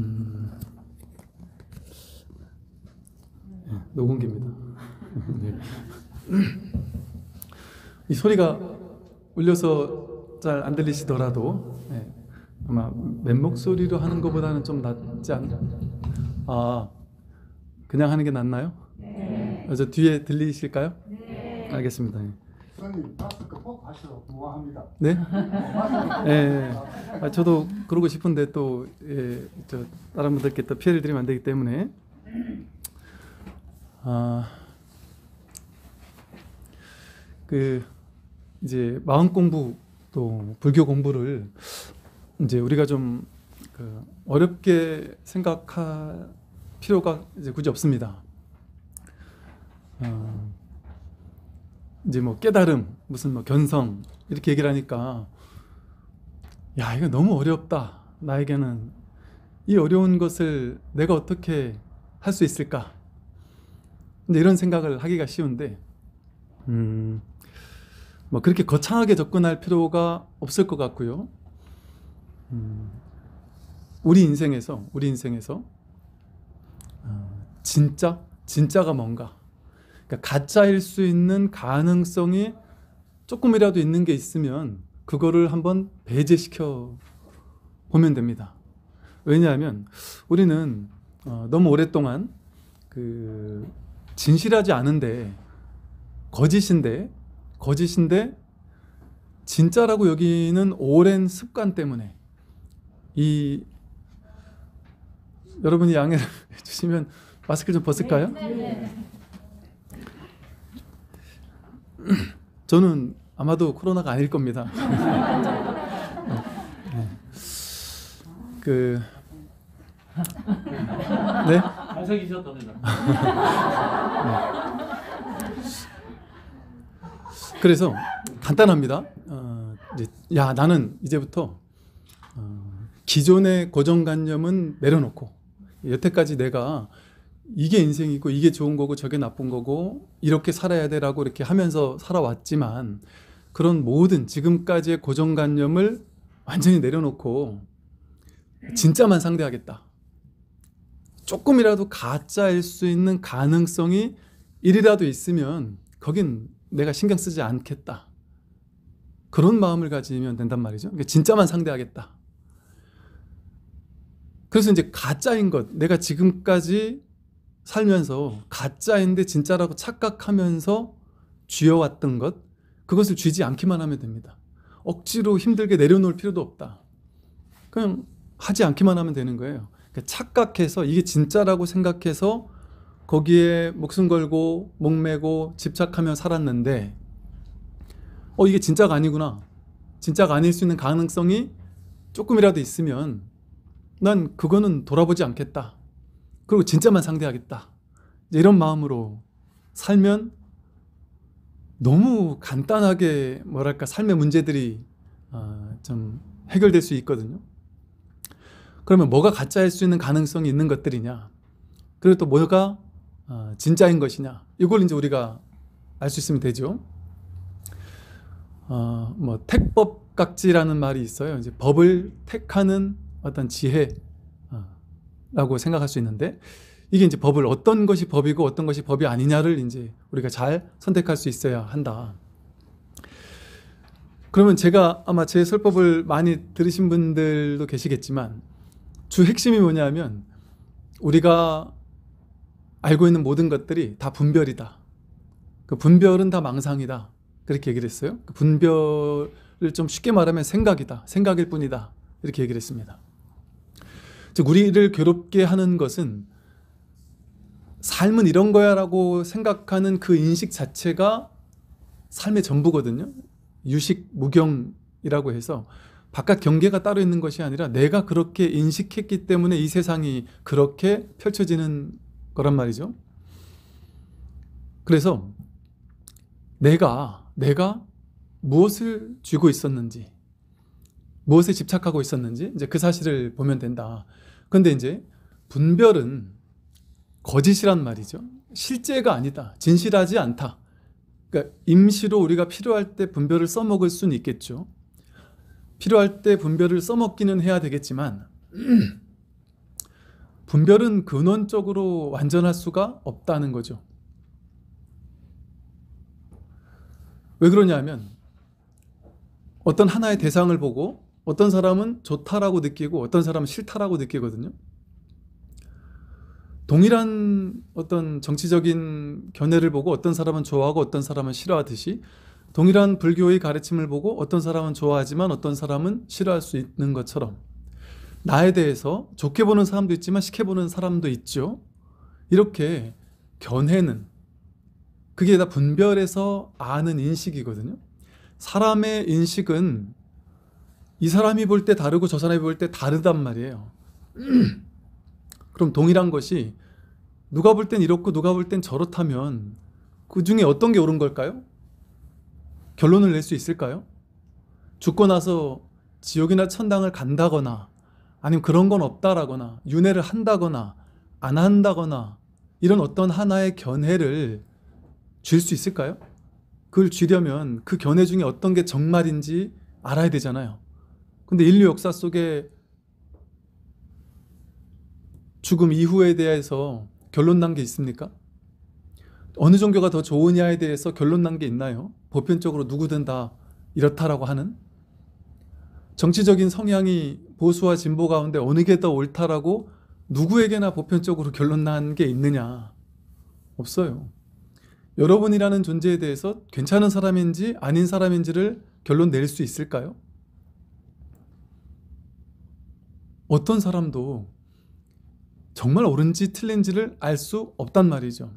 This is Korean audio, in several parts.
음. 녹음기입니다. 네. 이 소리가 울려서 잘 안 들리시더라도 네, 아마 맨목소리로 하는 것보다는 좀 낫지 않나? 아, 그냥 하는 게 낫나요? 네. 아, 저 뒤에 들리실까요? 네. 알겠습니다. 예. 저는 네? 예, 예. 아, 저도 그러고 싶은데 또 예, 저 다른 분들께 또 피해를 드리면 안 되기 때문에 아 그 이제 마음 공부 또 불교 공부를 이제 우리가 좀그 어렵게 생각할 필요가 이제 굳이 없습니다. 어, 이제 뭐 깨달음, 무슨 뭐 견성 이렇게 얘기를 하니까 야 이거 너무 어렵다 나에게는 이 어려운 것을 내가 어떻게 할 수 있을까? 근데 이런 생각을 하기가 쉬운데 음, 뭐 그렇게 거창하게 접근할 필요가 없을 것 같고요. 음, 우리 인생에서 우리 인생에서 어, 진짜 진짜가 뭔가 그러니까 가짜일 수 있는 가능성이 조금이라도 있는 게 있으면 그거를 한번 배제시켜 보면 됩니다. 왜냐하면 우리는 어, 너무 오랫동안 그 진실하지 않은데 거짓인데 거짓인데 진짜라고 여기는 오랜 습관 때문에 이 여러분이 양해 해주시면 마스크 좀 벗을까요? 네, 네, 네. 저는 아마도 코로나가 아닐 겁니다. 어, 네. 그 네? 잘생기셨답니다. 네. 그래서 간단합니다. 어, 이제 야 나는 이제부터 어, 기존의 고정관념은 내려놓고 여태까지 내가 이게 인생이고 이게 좋은 거고 저게 나쁜 거고 이렇게 살아야 되라고 이렇게 하면서 살아왔지만 그런 모든 지금까지의 고정관념을 완전히 내려놓고 진짜만 상대하겠다. 조금이라도 가짜일 수 있는 가능성이 일이라도 있으면 거긴 내가 신경 쓰지 않겠다. 그런 마음을 가지면 된단 말이죠. 그러니까 진짜만 상대하겠다. 그래서 이제 가짜인 것, 내가 지금까지 살면서 가짜인데 진짜라고 착각하면서 쥐어왔던 것 그것을 쥐지 않기만 하면 됩니다. 억지로 힘들게 내려놓을 필요도 없다. 그냥 하지 않기만 하면 되는 거예요. 그러니까 착각해서 이게 진짜라고 생각해서 거기에 목숨 걸고 목매고 집착하며 살았는데 어 이게 진짜가 아니구나. 진짜가 아닐 수 있는 가능성이 조금이라도 있으면 난 그거는 돌아보지 않겠다. 그리고 진짜만 상대하겠다. 이런 마음으로 살면 너무 간단하게 뭐랄까 삶의 문제들이 아, 좀 해결될 수 있거든요. 그러면 뭐가 가짜일 수 있는 가능성이 있는 것들이냐? 그리고 또 뭐가 아, 진짜인 것이냐? 이걸 이제 우리가 알 수 있으면 되죠. 어, 뭐 택법각지라는 말이 있어요. 이제 법을 택하는 어떤 지혜 라고 생각할 수 있는데 이게 이제 법을 어떤 것이 법이고 어떤 것이 법이 아니냐를 이제 우리가 잘 선택할 수 있어야 한다. 그러면 제가 아마 제 설법을 많이 들으신 분들도 계시겠지만 주 핵심이 뭐냐면 우리가 알고 있는 모든 것들이 다 분별이다. 그 분별은 다 망상이다. 그렇게 얘기를 했어요. 그 분별을 좀 쉽게 말하면 생각이다. 생각일 뿐이다. 이렇게 얘기를 했습니다. 즉 우리를 괴롭게 하는 것은 삶은 이런 거야라고 생각하는 그 인식 자체가 삶의 전부거든요. 유식 무경이라고 해서 바깥 경계가 따로 있는 것이 아니라 내가 그렇게 인식했기 때문에 이 세상이 그렇게 펼쳐지는 거란 말이죠. 그래서 내가 내가 무엇을 쥐고 있었는지 무엇에 집착하고 있었는지 이제 그 사실을 보면 된다. 근데 이제 분별은 거짓이란 말이죠. 실제가 아니다. 진실하지 않다. 그러니까 임시로 우리가 필요할 때 분별을 써먹을 수는 있겠죠. 필요할 때 분별을 써먹기는 해야 되겠지만 분별은 근원적으로 완전할 수가 없다는 거죠. 왜 그러냐면 어떤 하나의 대상을 보고 어떤 사람은 좋다라고 느끼고 어떤 사람은 싫다라고 느끼거든요. 동일한 어떤 정치적인 견해를 보고 어떤 사람은 좋아하고 어떤 사람은 싫어하듯이 동일한 불교의 가르침을 보고 어떤 사람은 좋아하지만 어떤 사람은 싫어할 수 있는 것처럼 나에 대해서 좋게 보는 사람도 있지만 싫게 보는 사람도 있죠. 이렇게 견해는 그게 다 분별해서 아는 인식이거든요. 사람의 인식은 이 사람이 볼 때 다르고 저 사람이 볼 때 다르단 말이에요. 그럼 동일한 것이 누가 볼 땐 이렇고 누가 볼 땐 저렇다면 그 중에 어떤 게 옳은 걸까요? 결론을 낼 수 있을까요? 죽고 나서 지옥이나 천당을 간다거나 아니면 그런 건 없다라거나 윤회를 한다거나 안 한다거나 이런 어떤 하나의 견해를 줄 수 있을까요? 그걸 쥐려면 그 견해 중에 어떤 게 정말인지 알아야 되잖아요. 근데 인류 역사 속에 죽음 이후에 대해서 결론 난 게 있습니까? 어느 종교가 더 좋으냐에 대해서 결론 난 게 있나요? 보편적으로 누구든 다 이렇다라고 하는 정치적인 성향이 보수와 진보 가운데 어느 게 더 옳다라고 누구에게나 보편적으로 결론 난 게 있느냐? 없어요. 여러분이라는 존재에 대해서 괜찮은 사람인지 아닌 사람인지를 결론 낼 수 있을까요? 어떤 사람도 정말 옳은지 틀린지를 알 수 없단 말이죠.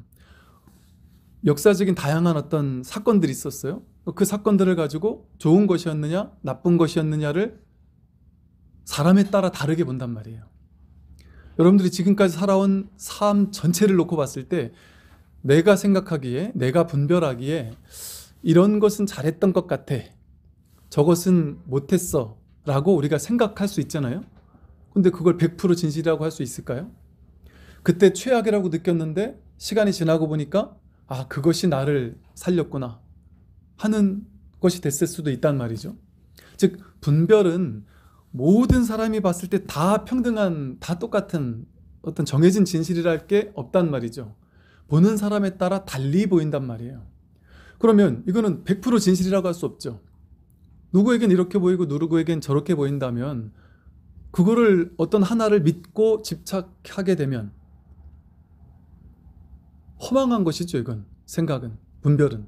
역사적인 다양한 어떤 사건들이 있었어요. 그 사건들을 가지고 좋은 것이었느냐, 나쁜 것이었느냐를 사람에 따라 다르게 본단 말이에요. 여러분들이 지금까지 살아온 삶 전체를 놓고 봤을 때 내가 생각하기에, 내가 분별하기에 이런 것은 잘했던 것 같아. 저것은 못했어. 라고 우리가 생각할 수 있잖아요. 근데 그걸 100% 진실이라고 할 수 있을까요? 그때 최악이라고 느꼈는데 시간이 지나고 보니까 아, 그것이 나를 살렸구나 하는 것이 됐을 수도 있단 말이죠. 즉, 분별은 모든 사람이 봤을 때 다 평등한, 다 똑같은 어떤 정해진 진실이랄 게 없단 말이죠. 보는 사람에 따라 달리 보인단 말이에요. 그러면 이거는 100% 진실이라고 할 수 없죠. 누구에겐 이렇게 보이고 누구에겐 저렇게 보인다면 그거를 어떤 하나를 믿고 집착하게 되면 허망한 것이죠, 이건. 생각은, 분별은.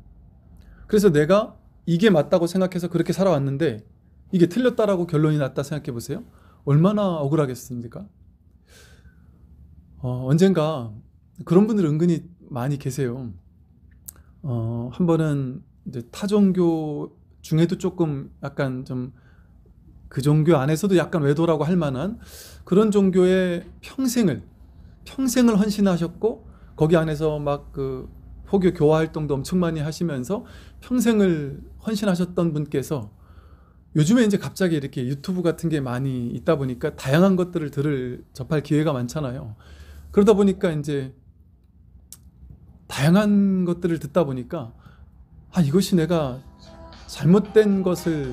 그래서 내가 이게 맞다고 생각해서 그렇게 살아왔는데 이게 틀렸다라고 결론이 났다 생각해 보세요. 얼마나 억울하겠습니까? 어, 언젠가 그런 분들 은근히 많이 계세요. 어, 한 번은 타종교 중에도 조금 약간 좀그 종교 안에서도 약간 외도라고 할 만한 그런 종교에 평생을 평생을 헌신하셨고 거기 안에서 막 그 포교 교화 활동도 엄청 많이 하시면서 평생을 헌신하셨던 분께서 요즘에 이제 갑자기 이렇게 유튜브 같은 게 많이 있다 보니까 다양한 것들을 들을 접할 기회가 많잖아요. 그러다 보니까 이제 다양한 것들을 듣다 보니까 아 이것이 내가 잘못된 것을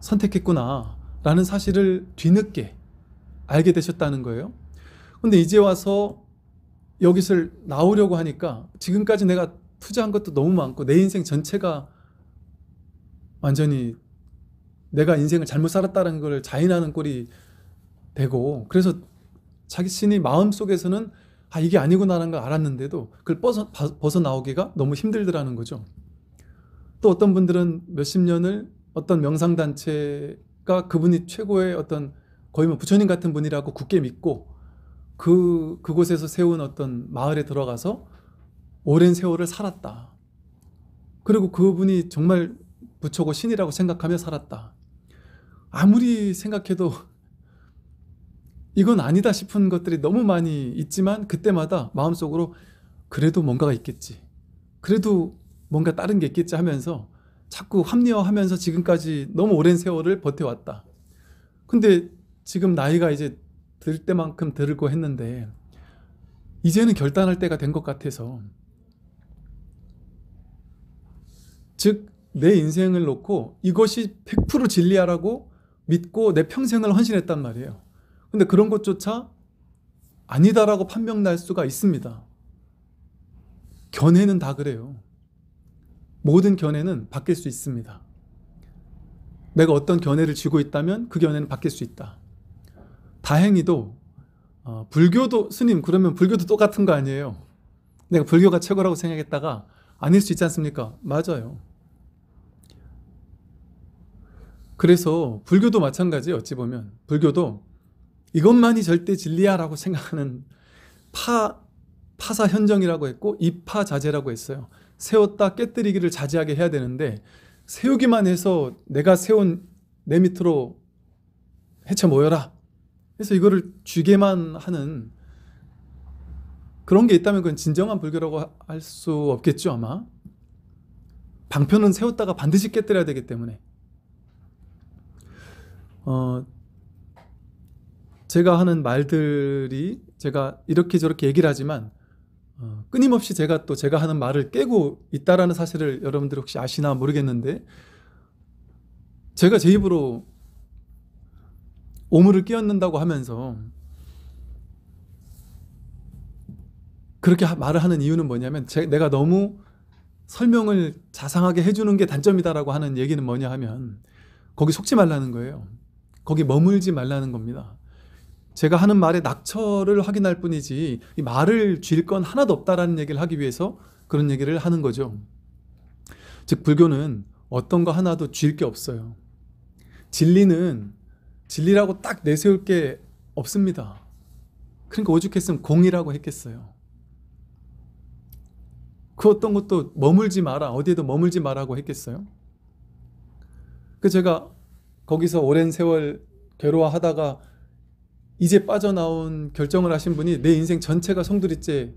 선택했구나 라는 사실을 뒤늦게 알게 되셨다는 거예요. 근데 이제 와서 여기서 나오려고 하니까 지금까지 내가 투자한 것도 너무 많고 내 인생 전체가 완전히 내가 인생을 잘못 살았다는 걸 자인하는 꼴이 되고 그래서 자신이 마음속에서는 아 이게 아니구나라는 걸 알았는데도 그걸 벗어, 벗어나오기가 너무 힘들더라는 거죠. 또 어떤 분들은 몇십 년을 어떤 명상단체가 그분이 최고의 어떤 거의 뭐 부처님 같은 분이라고 굳게 믿고 그, 그곳에서 세운 어떤 마을에 들어가서 오랜 세월을 살았다. 그리고 그분이 정말 부처고 신이라고 생각하며 살았다. 아무리 생각해도 이건 아니다 싶은 것들이 너무 많이 있지만 그때마다 마음속으로 그래도 뭔가가 있겠지. 그래도 뭔가 다른 게 있겠지 하면서 자꾸 합리화하면서 지금까지 너무 오랜 세월을 버텨왔다. 근데 지금 나이가 이제 들 때만큼 들고 했는데 이제는 결단할 때가 된 것 같아서 즉 내 인생을 놓고 이것이 100% 진리야라고 믿고 내 평생을 헌신했단 말이에요. 근데 그런 것조차 아니다라고 판명 날 수가 있습니다. 견해는 다 그래요. 모든 견해는 바뀔 수 있습니다. 내가 어떤 견해를 쥐고 있다면 그 견해는 바뀔 수 있다. 다행히도 어, 불교도 스님 그러면 불교도 똑같은 거 아니에요. 내가 불교가 최고라고 생각했다가 아닐 수 있지 않습니까? 맞아요. 그래서 불교도 마찬가지 어찌 보면 불교도 이것만이 절대 진리야라고 생각하는 파 파사 현정이라고 했고 입파 자제라고 했어요. 세웠다 깨뜨리기를 자제하게 해야 되는데 세우기만 해서 내가 세운 내 밑으로 해쳐 모여라. 그래서 이거를 쥐게만 하는 그런 게 있다면 그건 진정한 불교라고 할 수 없겠죠 아마. 방편은 세웠다가 반드시 깨뜨려야 되기 때문에. 어, 제가 하는 말들이 제가 이렇게 저렇게 얘기를 하지만 어, 끊임없이 제가 또 제가 하는 말을 깨고 있다라는 사실을 여러분들 혹시 아시나 모르겠는데 제가 제 입으로 오물을 끼얹는다고 하면서 그렇게 말을 하는 이유는 뭐냐면 제, 내가 너무 설명을 자상하게 해주는 게 단점이다라고 하는 얘기는 뭐냐 하면 거기 속지 말라는 거예요. 거기 머물지 말라는 겁니다. 제가 하는 말에 낙처를 확인할 뿐이지 이 말을 쥘건 하나도 없다라는 얘기를 하기 위해서 그런 얘기를 하는 거죠. 즉 불교는 어떤 거 하나도 쥘게 없어요. 진리는 진리라고 딱 내세울 게 없습니다. 그러니까 오죽했으면 공이라고 했겠어요. 그 어떤 것도 머물지 마라, 어디에도 머물지 마라고 했겠어요? 그 제가 거기서 오랜 세월 괴로워하다가 이제 빠져나온 결정을 하신 분이 내 인생 전체가 성두리째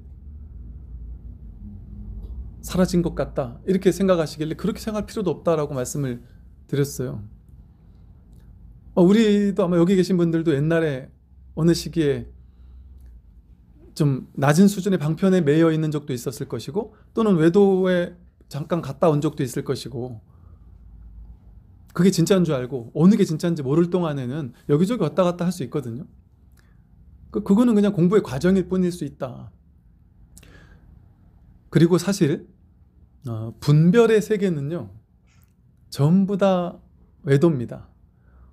사라진 것 같다 이렇게 생각하시길래 그렇게 생각할 필요도 없다라고 말씀을 드렸어요. 어, 우리도 아마 여기 계신 분들도 옛날에 어느 시기에 좀 낮은 수준의 방편에 매여 있는 적도 있었을 것이고 또는 외도에 잠깐 갔다 온 적도 있을 것이고 그게 진짜인 줄 알고 어느 게 진짜인지 모를 동안에는 여기저기 왔다 갔다 할 수 있거든요. 그, 그거는 그냥 공부의 과정일 뿐일 수 있다. 그리고 사실 어, 분별의 세계는요 전부 다 외도입니다.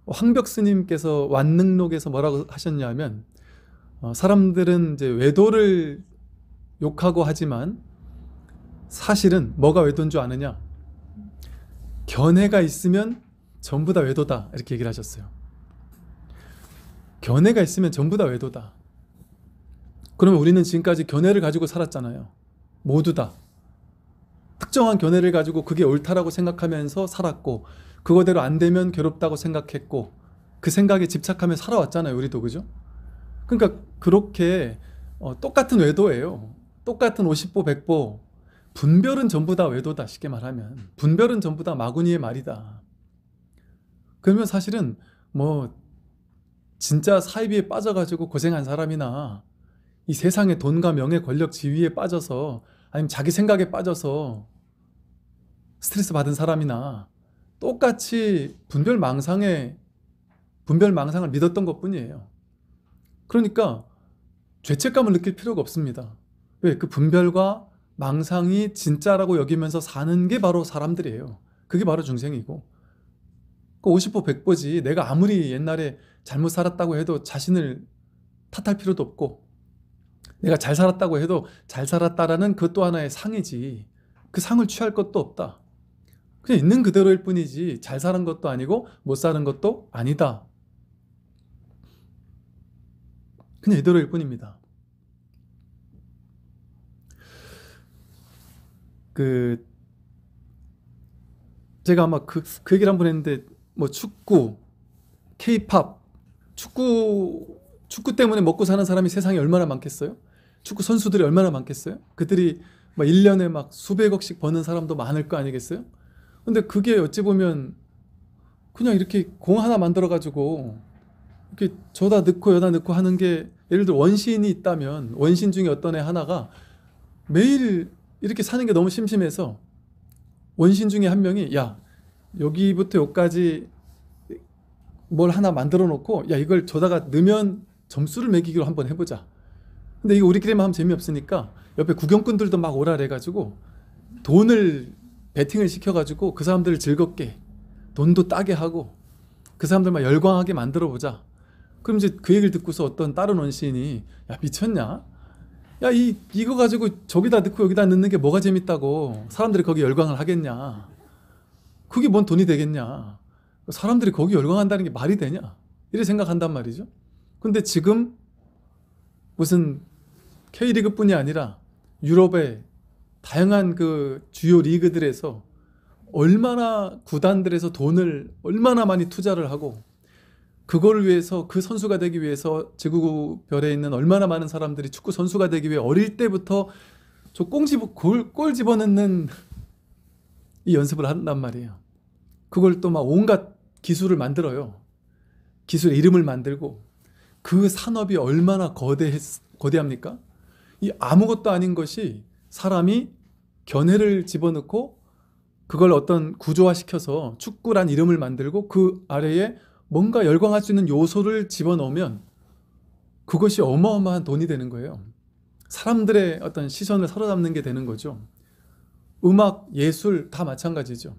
황벽 스님께서 완능록에서 뭐라고 하셨냐면 어, 사람들은 이제 외도를 욕하고 하지만 사실은 뭐가 외도인 줄 아느냐 견해가 있으면 전부 다 외도다 이렇게 얘기를 하셨어요. 견해가 있으면 전부 다 외도다. 그러면 우리는 지금까지 견해를 가지고 살았잖아요. 모두 다. 특정한 견해를 가지고 그게 옳다라고 생각하면서 살았고, 그거대로 안 되면 괴롭다고 생각했고, 그 생각에 집착하며 살아왔잖아요. 우리도, 그죠? 그러니까 그렇게 어, 똑같은 외도예요. 똑같은 50보, 100보. 분별은 전부 다 외도다, 쉽게 말하면. 분별은 전부 다 마구니의 말이다. 그러면 사실은 뭐 진짜 사이비에 빠져가지고 고생한 사람이나 이 세상의 돈과 명예, 권력, 지위에 빠져서 아니면 자기 생각에 빠져서 스트레스 받은 사람이나 똑같이 분별 망상에 분별 망상을 믿었던 것 뿐이에요. 그러니까 죄책감을 느낄 필요가 없습니다. 왜? 그 분별과 망상이 진짜라고 여기면서 사는 게 바로 사람들이에요. 그게 바로 중생이고. 그 50보 100보지 내가 아무리 옛날에 잘못 살았다고 해도 자신을 탓할 필요도 없고 내가 잘 살았다고 해도 잘 살았다라는 그것도 하나의 상이지 그 상을 취할 것도 없다 그냥 있는 그대로일 뿐이지 잘 사는 것도 아니고 못 사는 것도 아니다 그냥 이대로일 뿐입니다 그 제가 아마 그, 그 얘기를 한 번 했는데 뭐 축구, 케이팝 축구 축구 때문에 먹고 사는 사람이 세상에 얼마나 많겠어요? 축구 선수들이 얼마나 많겠어요? 그들이 막 1년에 막 수백억씩 버는 사람도 많을 거 아니겠어요? 근데 그게 어찌 보면 그냥 이렇게 공 하나 만들어 가지고 이렇게 저다 넣고 여다 넣고 하는 게 예를 들어 원시인이 있다면 원신 중에 어떤 애 하나가 매일 이렇게 사는 게 너무 심심해서 원신 중에 한 명이 야 여기부터 여기까지 뭘 하나 만들어 놓고 야 이걸 저다가 넣으면 점수를 매기기로 한번 해보자 근데 이거 우리끼리만 하면 재미없으니까 옆에 구경꾼들도 막 오라 그래가지고 돈을 베팅을 시켜가지고 그 사람들을 즐겁게 돈도 따게 하고 그 사람들 만 열광하게 만들어 보자 그럼 이제 그 얘기를 듣고서 어떤 다른 원시인이 야 미쳤냐 야 이 이거 가지고 저기다 넣고 여기다 넣는 게 뭐가 재밌다고 사람들이 거기 열광을 하겠냐 그게 뭔 돈이 되겠냐 사람들이 거기 열광한다는 게 말이 되냐? 이래 생각한단 말이죠. 근데 지금 무슨 K리그 뿐이 아니라 유럽의 다양한 그 주요 리그들에서 얼마나 구단들에서 돈을 얼마나 많이 투자를 하고 그걸 위해서 그 선수가 되기 위해서 지구별에 있는 얼마나 많은 사람들이 축구 선수가 되기 위해 어릴 때부터 저 꽁집 골, 골 집어넣는 이 연습을 한단 말이에요. 그걸 또 막 온갖 기술을 만들어요. 기술 이름을 만들고 그 산업이 얼마나 거대했, 거대합니까? 이 아무것도 아닌 것이 사람이 견해를 집어넣고 그걸 어떤 구조화시켜서 축구란 이름을 만들고 그 아래에 뭔가 열광할 수 있는 요소를 집어넣으면 그것이 어마어마한 돈이 되는 거예요. 사람들의 어떤 시선을 사로잡는 게 되는 거죠. 음악, 예술 다 마찬가지죠.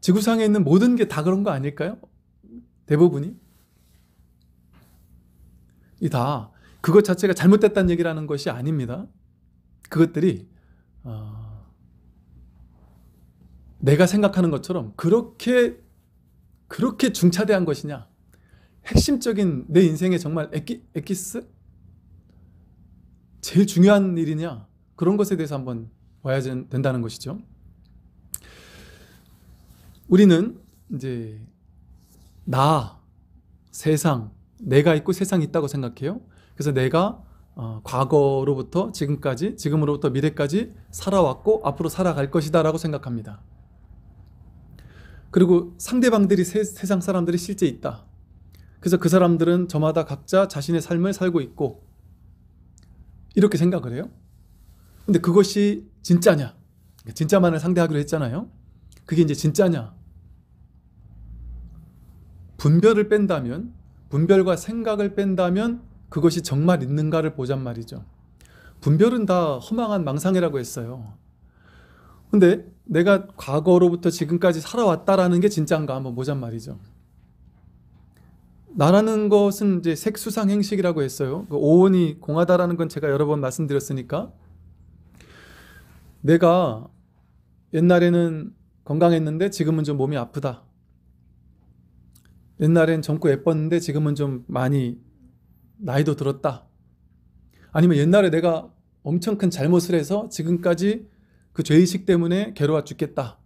지구상에 있는 모든 게 다 그런 거 아닐까요? 대부분이? 이 다 그것 자체가 잘못됐다는 얘기라는 것이 아닙니다. 그것들이 어, 내가 생각하는 것처럼 그렇게 그렇게 중차대한 것이냐? 핵심적인 내 인생에 정말 에키, 에키스? 제일 중요한 일이냐? 그런 것에 대해서 한번 봐야 된다는 것이죠. 우리는 이제 나, 세상, 내가 있고 세상이 있다고 생각해요. 그래서 내가 어, 과거로부터 지금까지, 지금으로부터 미래까지 살아왔고 앞으로 살아갈 것이다라고 생각합니다. 그리고 상대방들이 세, 세상 사람들이 실제 있다. 그래서 그 사람들은 저마다 각자 자신의 삶을 살고 있고 이렇게 생각을 해요. 근데 그것이 진짜냐? 그러니까 진짜만을 상대하기로 했잖아요. 그게 이제 진짜냐? 분별을 뺀다면 분별과 생각을 뺀다면 그것이 정말 있는가를 보잔 말이죠. 분별은 다 허망한 망상이라고 했어요. 근데 내가 과거로부터 지금까지 살아왔다라는 게 진짠가 한번 보잔 말이죠. 나라는 것은 이제 색수상 행식이라고 했어요. 그 오온이 공하다라는 건 제가 여러 번 말씀드렸으니까 내가 옛날에는 건강했는데 지금은 좀 몸이 아프다. 옛날엔 젊고 예뻤는데 지금은 좀 많이 나이도 들었다. 아니면 옛날에 내가 엄청 큰 잘못을 해서 지금까지 그 죄의식 때문에 괴로워 죽겠다.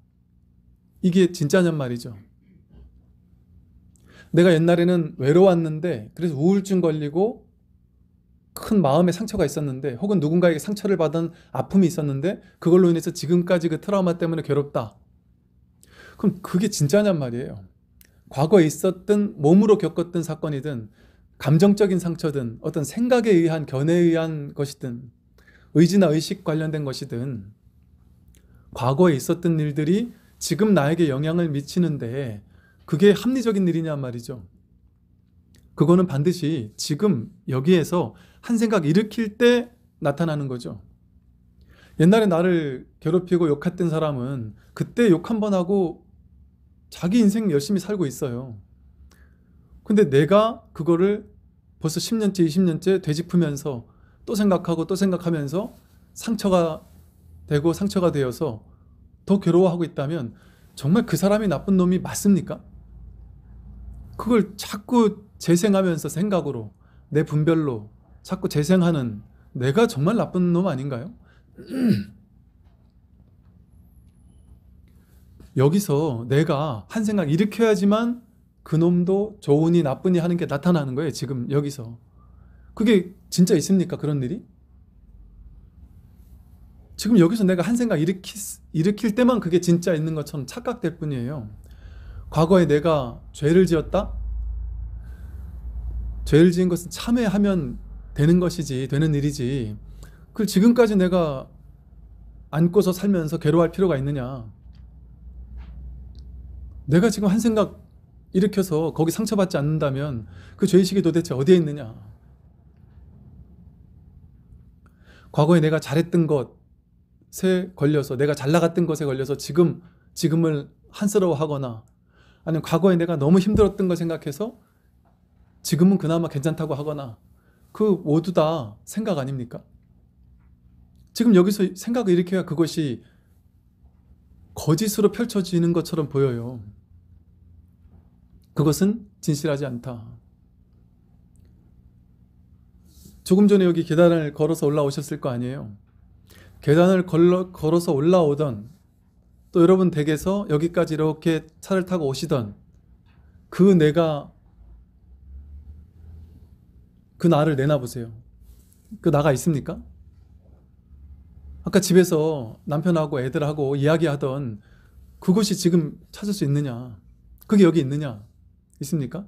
이게 진짜냔 말이죠. 내가 옛날에는 외로웠는데 그래서 우울증 걸리고 큰 마음의 상처가 있었는데 혹은 누군가에게 상처를 받은 아픔이 있었는데 그걸로 인해서 지금까지 그 트라우마 때문에 괴롭다. 그럼 그게 진짜냔 말이에요. 과거에 있었던 몸으로 겪었던 사건이든 감정적인 상처든 어떤 생각에 의한 견해에 의한 것이든 의지나 의식 관련된 것이든 과거에 있었던 일들이 지금 나에게 영향을 미치는데 그게 합리적인 일이냐 말이죠. 그거는 반드시 지금 여기에서 한 생각 일으킬 때 나타나는 거죠. 옛날에 나를 괴롭히고 욕했던 사람은 그때 욕 한 번 하고 자기 인생 열심히 살고 있어요. 근데 내가 그거를 벌써 10년째, 20년째 되짚으면서 또 생각하고 또 생각하면서 상처가 되고 상처가 되어서 더 괴로워하고 있다면 정말 그 사람이 나쁜 놈이 맞습니까? 그걸 자꾸 재생하면서 생각으로 내 분별로 자꾸 재생하는 내가 정말 나쁜 놈 아닌가요? 여기서 내가 한 생각 일으켜야지만 그놈도 좋으니 나쁘니 하는 게 나타나는 거예요. 지금 여기서. 그게 진짜 있습니까? 그런 일이? 지금 여기서 내가 한 생각 일으키, 일으킬 때만 그게 진짜 있는 것처럼 착각될 뿐이에요. 과거에 내가 죄를 지었다? 죄를 지은 것은 참회하면 되는 것이지, 되는 일이지. 그 지금까지 내가 안고서 살면서 괴로워할 필요가 있느냐. 내가 지금 한 생각 일으켜서 거기 상처받지 않는다면 그 죄의식이 도대체 어디에 있느냐? 과거에 내가 잘했던 것에 걸려서 내가 잘 나갔던 것에 걸려서 지금 지금을 한스러워하거나 아니면 과거에 내가 너무 힘들었던 걸 생각해서 지금은 그나마 괜찮다고 하거나 그 모두 다 생각 아닙니까? 지금 여기서 생각을 일으켜야 그것이 거짓으로 펼쳐지는 것처럼 보여요. 그것은 진실하지 않다. 조금 전에 여기 계단을 걸어서 올라오셨을 거 아니에요. 계단을 걸러, 걸어서 올라오던 또 여러분 댁에서 여기까지 이렇게 차를 타고 오시던 그 내가 그 나를 내놔보세요. 그 나가 있습니까? 아까 집에서 남편하고 애들하고 이야기하던 그것이 지금 찾을 수 있느냐? 그게 여기 있느냐? 있습니까?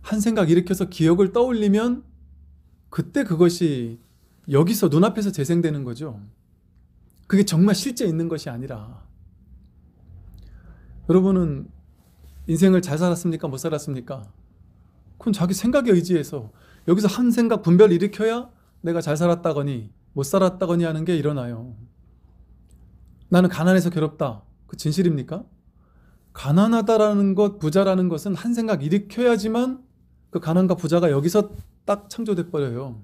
한 생각 일으켜서 기억을 떠올리면 그때 그것이 여기서 눈앞에서 재생되는 거죠. 그게 정말 실제 있는 것이 아니라 여러분은 인생을 잘 살았습니까? 못 살았습니까? 그건 자기 생각에 의지해서 여기서 한 생각 분별 일으켜야 내가 잘 살았다거니 못 살았다거니 하는 게 일어나요. 나는 가난해서 괴롭다. 그 진실입니까? 가난하다라는 것, 부자라는 것은 한 생각 일으켜야지만 그 가난과 부자가 여기서 딱 창조돼 버려요.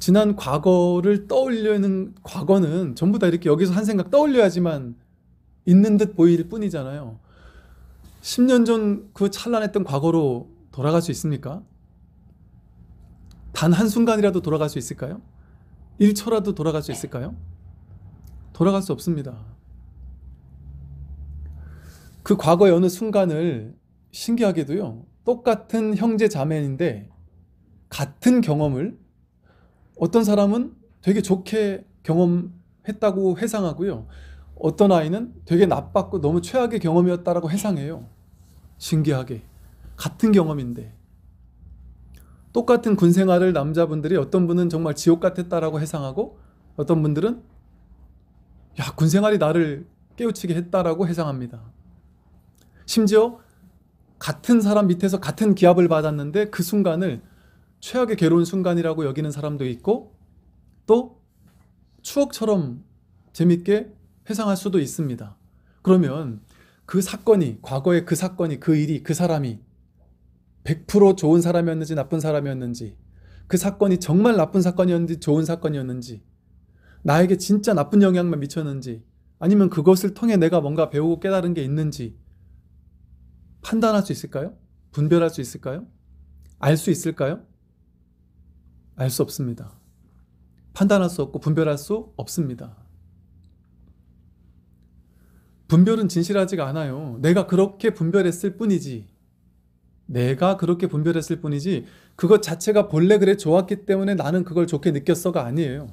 지난 과거를 떠올리는 과거는 전부 다 이렇게 여기서 한 생각 떠올려야지만 있는 듯 보일 뿐이잖아요. 10년 전 그 찬란했던 과거로 돌아갈 수 있습니까? 단 한순간이라도 돌아갈 수 있을까요? 1초라도 돌아갈 수 있을까요? 돌아갈 수 없습니다. 그 과거의 어느 순간을 신기하게도요, 똑같은 형제 자매인데, 같은 경험을 어떤 사람은 되게 좋게 경험했다고 회상하고요. 어떤 아이는 되게 나빴고 너무 최악의 경험이었다라고 회상해요. 신기하게. 같은 경험인데. 똑같은 군 생활을 남자분들이 어떤 분은 정말 지옥 같았다라고 회상하고 어떤 분들은 야, 군 생활이 나를 깨우치게 했다라고 해상합니다. 심지어 같은 사람 밑에서 같은 기압을 받았는데 그 순간을 최악의 괴로운 순간이라고 여기는 사람도 있고 또 추억처럼 재밌게 회상할 수도 있습니다. 그러면 그 사건이 과거의 그 사건이 그 일이 그 사람이 100% 좋은 사람이었는지 나쁜 사람이었는지 그 사건이 정말 나쁜 사건이었는지 좋은 사건이었는지 나에게 진짜 나쁜 영향만 미쳤는지 아니면 그것을 통해 내가 뭔가 배우고 깨달은 게 있는지 판단할 수 있을까요? 분별할 수 있을까요? 알 수 있을까요? 알 수 없습니다. 판단할 수 없고 분별할 수 없습니다. 분별은 진실하지가 않아요. 내가 그렇게 분별했을 뿐이지. 내가 그렇게 분별했을 뿐이지. 그것 자체가 본래 그래 좋았기 때문에 나는 그걸 좋게 느꼈어가 아니에요.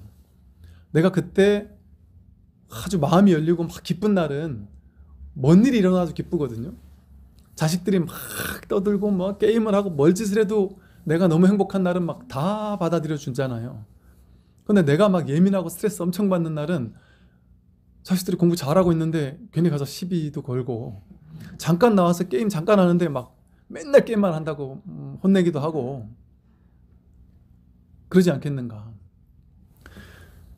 내가 그때 아주 마음이 열리고 막 기쁜 날은 뭔 일이 일어나도 기쁘거든요. 자식들이 막 떠들고 막 게임을 하고 뭘 짓을 해도 내가 너무 행복한 날은 막 다 받아들여 주잖아요. 근데 내가 막 예민하고 스트레스 엄청 받는 날은 자식들이 공부 잘하고 있는데 괜히 가서 시비도 걸고 잠깐 나와서 게임 잠깐 하는데 막 맨날 게임만 한다고 음, 혼내기도 하고 그러지 않겠는가.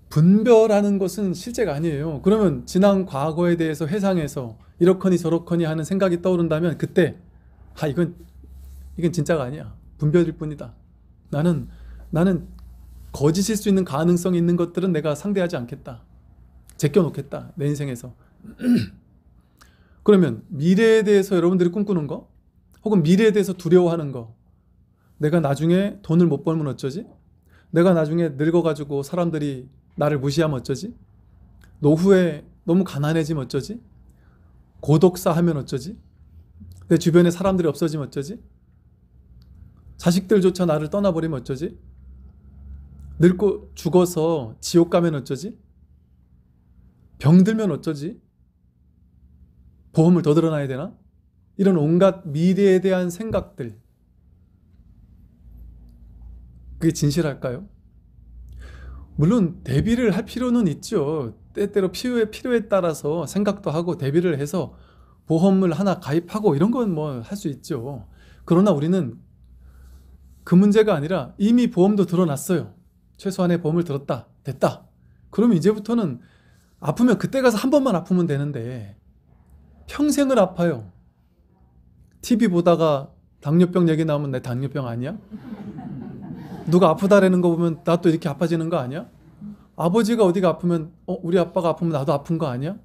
분별하는 것은 실제가 아니에요. 그러면 지난 과거에 대해서 회상해서 이렇거니 저렇거니 하는 생각이 떠오른다면 그때 아 이건 이건 진짜가 아니야. 분별일 뿐이다. 나는 나는 거짓일 수 있는 가능성이 있는 것들은 내가 상대하지 않겠다. 제껴놓겠다. 내 인생에서. 그러면 미래에 대해서 여러분들이 꿈꾸는 거 혹은 미래에 대해서 두려워하는 거 내가 나중에 돈을 못 벌면 어쩌지? 내가 나중에 늙어가지고 사람들이 나를 무시하면 어쩌지? 노후에 너무 가난해지면 어쩌지? 고독사 하면 어쩌지? 내 주변에 사람들이 없어지면 어쩌지? 자식들조차 나를 떠나버리면 어쩌지? 늙고 죽어서 지옥 가면 어쩌지? 병들면 어쩌지? 보험을 더 들어놔야 되나? 이런 온갖 미래에 대한 생각들. 그게 진실할까요? 물론 대비를 할 필요는 있죠. 때때로 필요에 필요에 따라서 생각도 하고 대비를 해서 보험을 하나 가입하고 이런 건 뭐 할 수 있죠. 그러나 우리는 그 문제가 아니라 이미 보험도 들어놨어요. 최소한의 보험을 들었다. 됐다. 그럼 이제부터는 아프면 그때 가서 한 번만 아프면 되는데 평생을 아파요. TV 보다가 당뇨병 얘기 나오면 내 당뇨병 아니야? 누가 아프다라는 거 보면 나 또 이렇게 아파지는 거 아니야? 아버지가 어디가 아프면 어, 우리 아빠가 아프면 나도 아픈 거 아니야?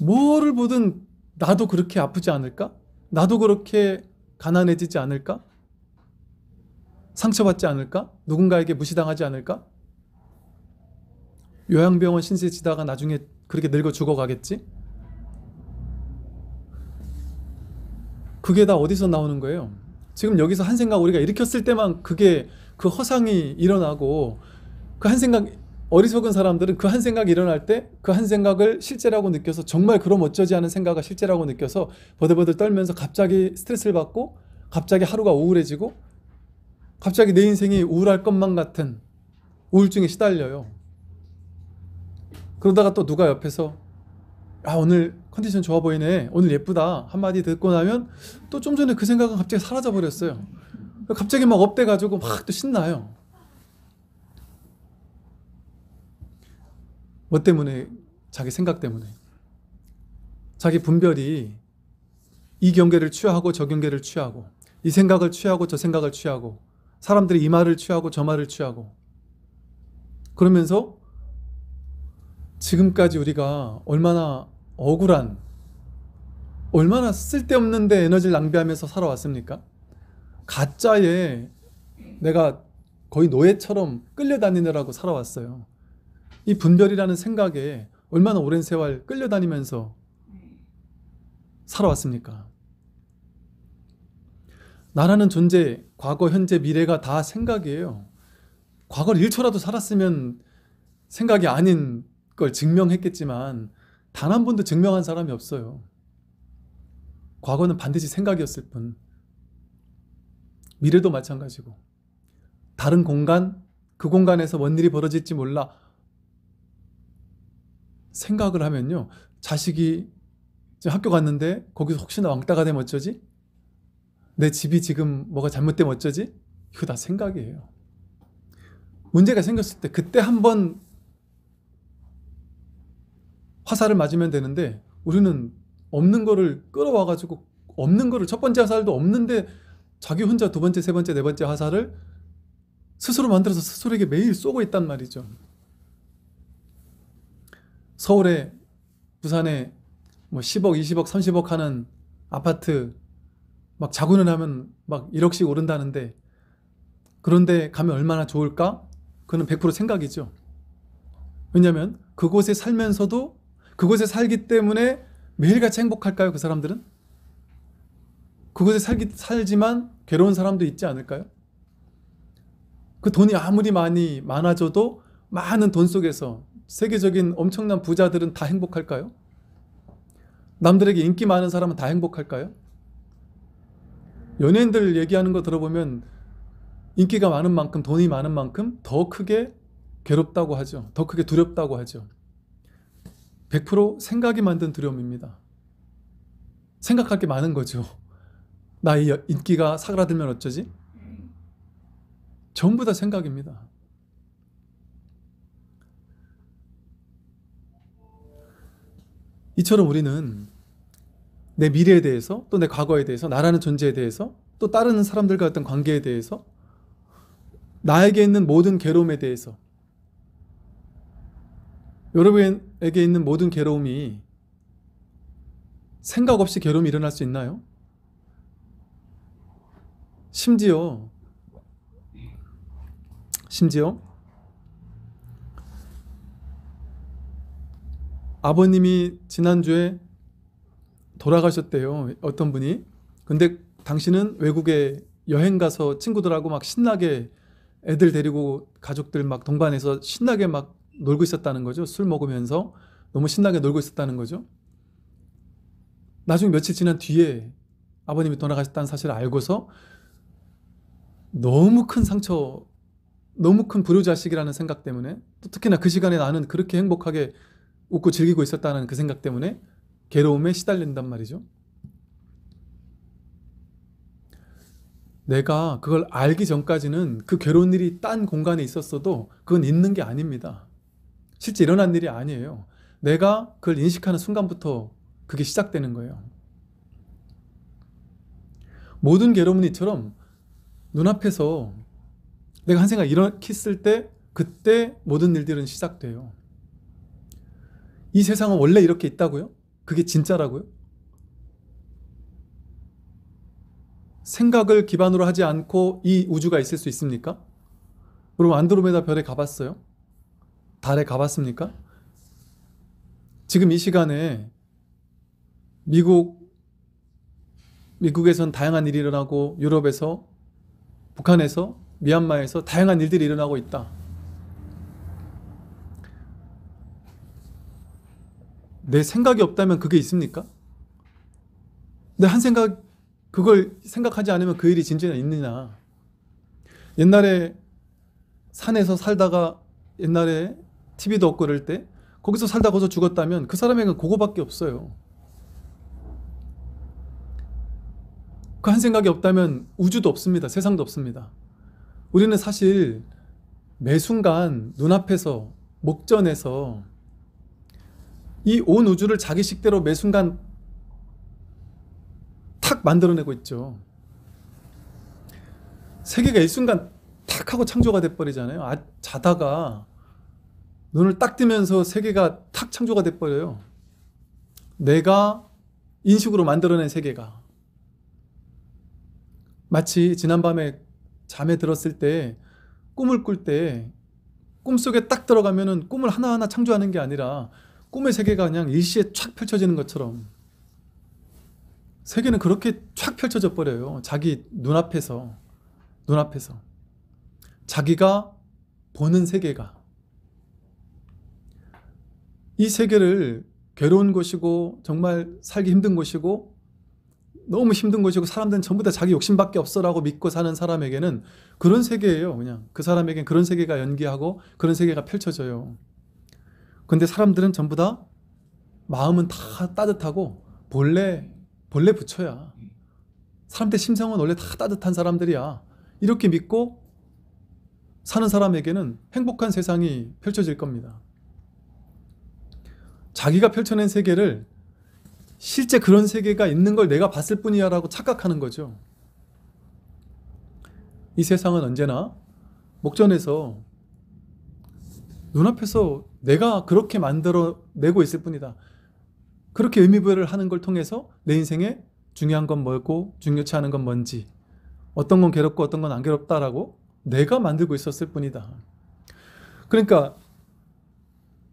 뭐를 보든 나도 그렇게 아프지 않을까? 나도 그렇게 가난해지지 않을까? 상처받지 않을까? 누군가에게 무시당하지 않을까? 요양병원 신세 지다가 나중에 그렇게 늙어 죽어가겠지? 그게 다 어디서 나오는 거예요? 지금 여기서 한 생각 우리가 일으켰을 때만 그게 그 허상이 일어나고 그 한 생각 어리석은 사람들은 그 한 생각이 일어날 때 그 한 생각을 실제라고 느껴서 정말 그럼 어쩌지 하는 생각을 실제라고 느껴서 버들버들 떨면서 갑자기 스트레스를 받고 갑자기 하루가 우울해지고 갑자기 내 인생이 우울할 것만 같은 우울증에 시달려요. 그러다가 또 누가 옆에서 아 오늘 컨디션 좋아 보이네. 오늘 예쁘다. 한마디 듣고 나면 또 좀 전에 그 생각은 갑자기 사라져 버렸어요. 그러니까 갑자기 막 업돼가지고 막 또 신나요. 뭐 때문에? 자기 생각 때문에. 자기 분별이 이 경계를 취하고 저 경계를 취하고 이 생각을 취하고 저 생각을 취하고 사람들이 이 말을 취하고 저 말을 취하고 그러면서 지금까지 우리가 얼마나 억울한 얼마나 쓸데없는데 에너지를 낭비하면서 살아왔습니까? 가짜에 내가 거의 노예처럼 끌려다니느라고 살아왔어요. 이 분별이라는 생각에 얼마나 오랜 세월 끌려다니면서 살아왔습니까? 나라는 존재, 과거, 현재, 미래가 다 생각이에요. 과거를 1초라도 살았으면 생각이 아닌 걸 증명했겠지만 단한 번도 증명한 사람이 없어요. 과거는 반드시 생각이었을 뿐. 미래도 마찬가지고. 다른 공간, 그 공간에서 뭔 일이 벌어질지 몰라. 생각을 하면요. 자식이 학교 갔는데 거기서 혹시나 왕따가 되면 어쩌지? 내 집이 지금 뭐가 잘못되면 어쩌지? 이거 다 생각이에요. 문제가 생겼을 때 그때 한번 화살을 맞으면 되는데 우리는 없는 거를 끌어와 가지고 없는 거를 첫 번째 화살도 없는데 자기 혼자 두 번째, 세 번째, 네 번째 화살을 스스로 만들어서 스스로에게 매일 쏘고 있단 말이죠. 서울에 부산에 뭐 10억, 20억, 30억 하는 아파트 막 자고는 하면 막 1억씩 오른다는데 그런데 가면 얼마나 좋을까? 그는 100% 생각이죠. 왜냐면 그곳에 살면서도 그곳에 살기 때문에 매일같이 행복할까요? 그 사람들은? 그곳에 살기, 살지만 괴로운 사람도 있지 않을까요? 그 돈이 아무리 많이 많아져도 많은 돈 속에서 세계적인 엄청난 부자들은 다 행복할까요? 남들에게 인기 많은 사람은 다 행복할까요? 연예인들 얘기하는 거 들어보면 인기가 많은 만큼 돈이 많은 만큼 더 크게 괴롭다고 하죠. 더 크게 두렵다고 하죠. 100% 생각이 만든 두려움입니다. 생각할 게 많은 거죠. 나의 인기가 사그라들면 어쩌지? 전부 다 생각입니다. 이처럼 우리는 내 미래에 대해서 또 내 과거에 대해서 나라는 존재에 대해서 또따르 사람들과 어떤 관계에 대해서 나에게 있는 모든 괴로움에 대해서 여러분 에게 있는 모든 괴로움이 생각 없이 괴로움이 일어날 수 있나요? 심지어 심지어 아버님이 지난주에 돌아가셨대요. 어떤 분이. 근데 당신은 외국에 여행 가서 친구들하고 막 신나게 애들 데리고 가족들 막 동반해서 신나게 막 놀고 있었다는 거죠. 술 먹으면서 너무 신나게 놀고 있었다는 거죠. 나중에 며칠 지난 뒤에 아버님이 돌아가셨다는 사실을 알고서 너무 큰 상처, 너무 큰 불효자식이라는 생각 때문에 또 특히나 그 시간에 나는 그렇게 행복하게 웃고 즐기고 있었다는 그 생각 때문에 괴로움에 시달린단 말이죠. 내가 그걸 알기 전까지는 그 괴로운 일이 딴 공간에 있었어도 그건 있는 게 아닙니다. 실제 일어난 일이 아니에요. 내가 그걸 인식하는 순간부터 그게 시작되는 거예요. 모든 괴로움이처럼 눈앞에서 내가 한 생각 일으켰을 때 그때 모든 일들은 시작돼요. 이 세상은 원래 이렇게 있다고요? 그게 진짜라고요? 생각을 기반으로 하지 않고 이 우주가 있을 수 있습니까? 그럼 안드로메다 별에 가봤어요? 달에 가봤습니까? 지금 이 시간에 미국 미국에선 다양한 일이 일어나고 유럽에서 북한에서 미얀마에서 다양한 일들이 일어나고 있다. 내 생각이 없다면 그게 있습니까? 내 한 생각 그걸 생각하지 않으면 그 일이 진짜 있느냐. 옛날에 산에서 살다가 옛날에 TV도 없고 그럴 때 거기서 살다 거기서 죽었다면 그 사람에게는 그거밖에 없어요. 그 한 생각이 없다면 우주도 없습니다. 세상도 없습니다. 우리는 사실 매 순간 눈앞에서 목전에서 이 온 우주를 자기식대로 매 순간 탁 만들어내고 있죠. 세계가 일순간 탁 하고 창조가 돼버리잖아요. 아, 자다가 눈을 딱 뜨면서 세계가 탁 창조가 돼버려요. 내가 인식으로 만들어낸 세계가. 마치 지난밤에 잠에 들었을 때 꿈을 꿀 때 꿈속에 딱 들어가면은 꿈을 하나하나 창조하는 게 아니라 꿈의 세계가 그냥 일시에 촥 펼쳐지는 것처럼 세계는 그렇게 촥 펼쳐져 버려요. 자기 눈앞에서 눈앞에서 자기가 보는 세계가 이 세계를 괴로운 곳이고 정말 살기 힘든 곳이고 너무 힘든 곳이고 사람들은 전부 다 자기 욕심밖에 없어라고 믿고 사는 사람에게는 그런 세계예요. 그냥 그사람에게는 그런 세계가 연기하고 그런 세계가 펼쳐져요. 근데 사람들은 전부 다 마음은 다 따뜻하고 본래 본래 부처야. 사람들 심성은 원래 다 따뜻한 사람들이야. 이렇게 믿고 사는 사람에게는 행복한 세상이 펼쳐질 겁니다. 자기가 펼쳐낸 세계를 실제 그런 세계가 있는 걸 내가 봤을 뿐이야 라고 착각하는 거죠. 이 세상은 언제나 목전에서 눈앞에서 내가 그렇게 만들어내고 있을 뿐이다. 그렇게 의미부여를 하는 걸 통해서 내 인생에 중요한 건 뭐였고 중요치 않은 건 뭔지 어떤 건 괴롭고 어떤 건 안 괴롭다라고 내가 만들고 있었을 뿐이다. 그러니까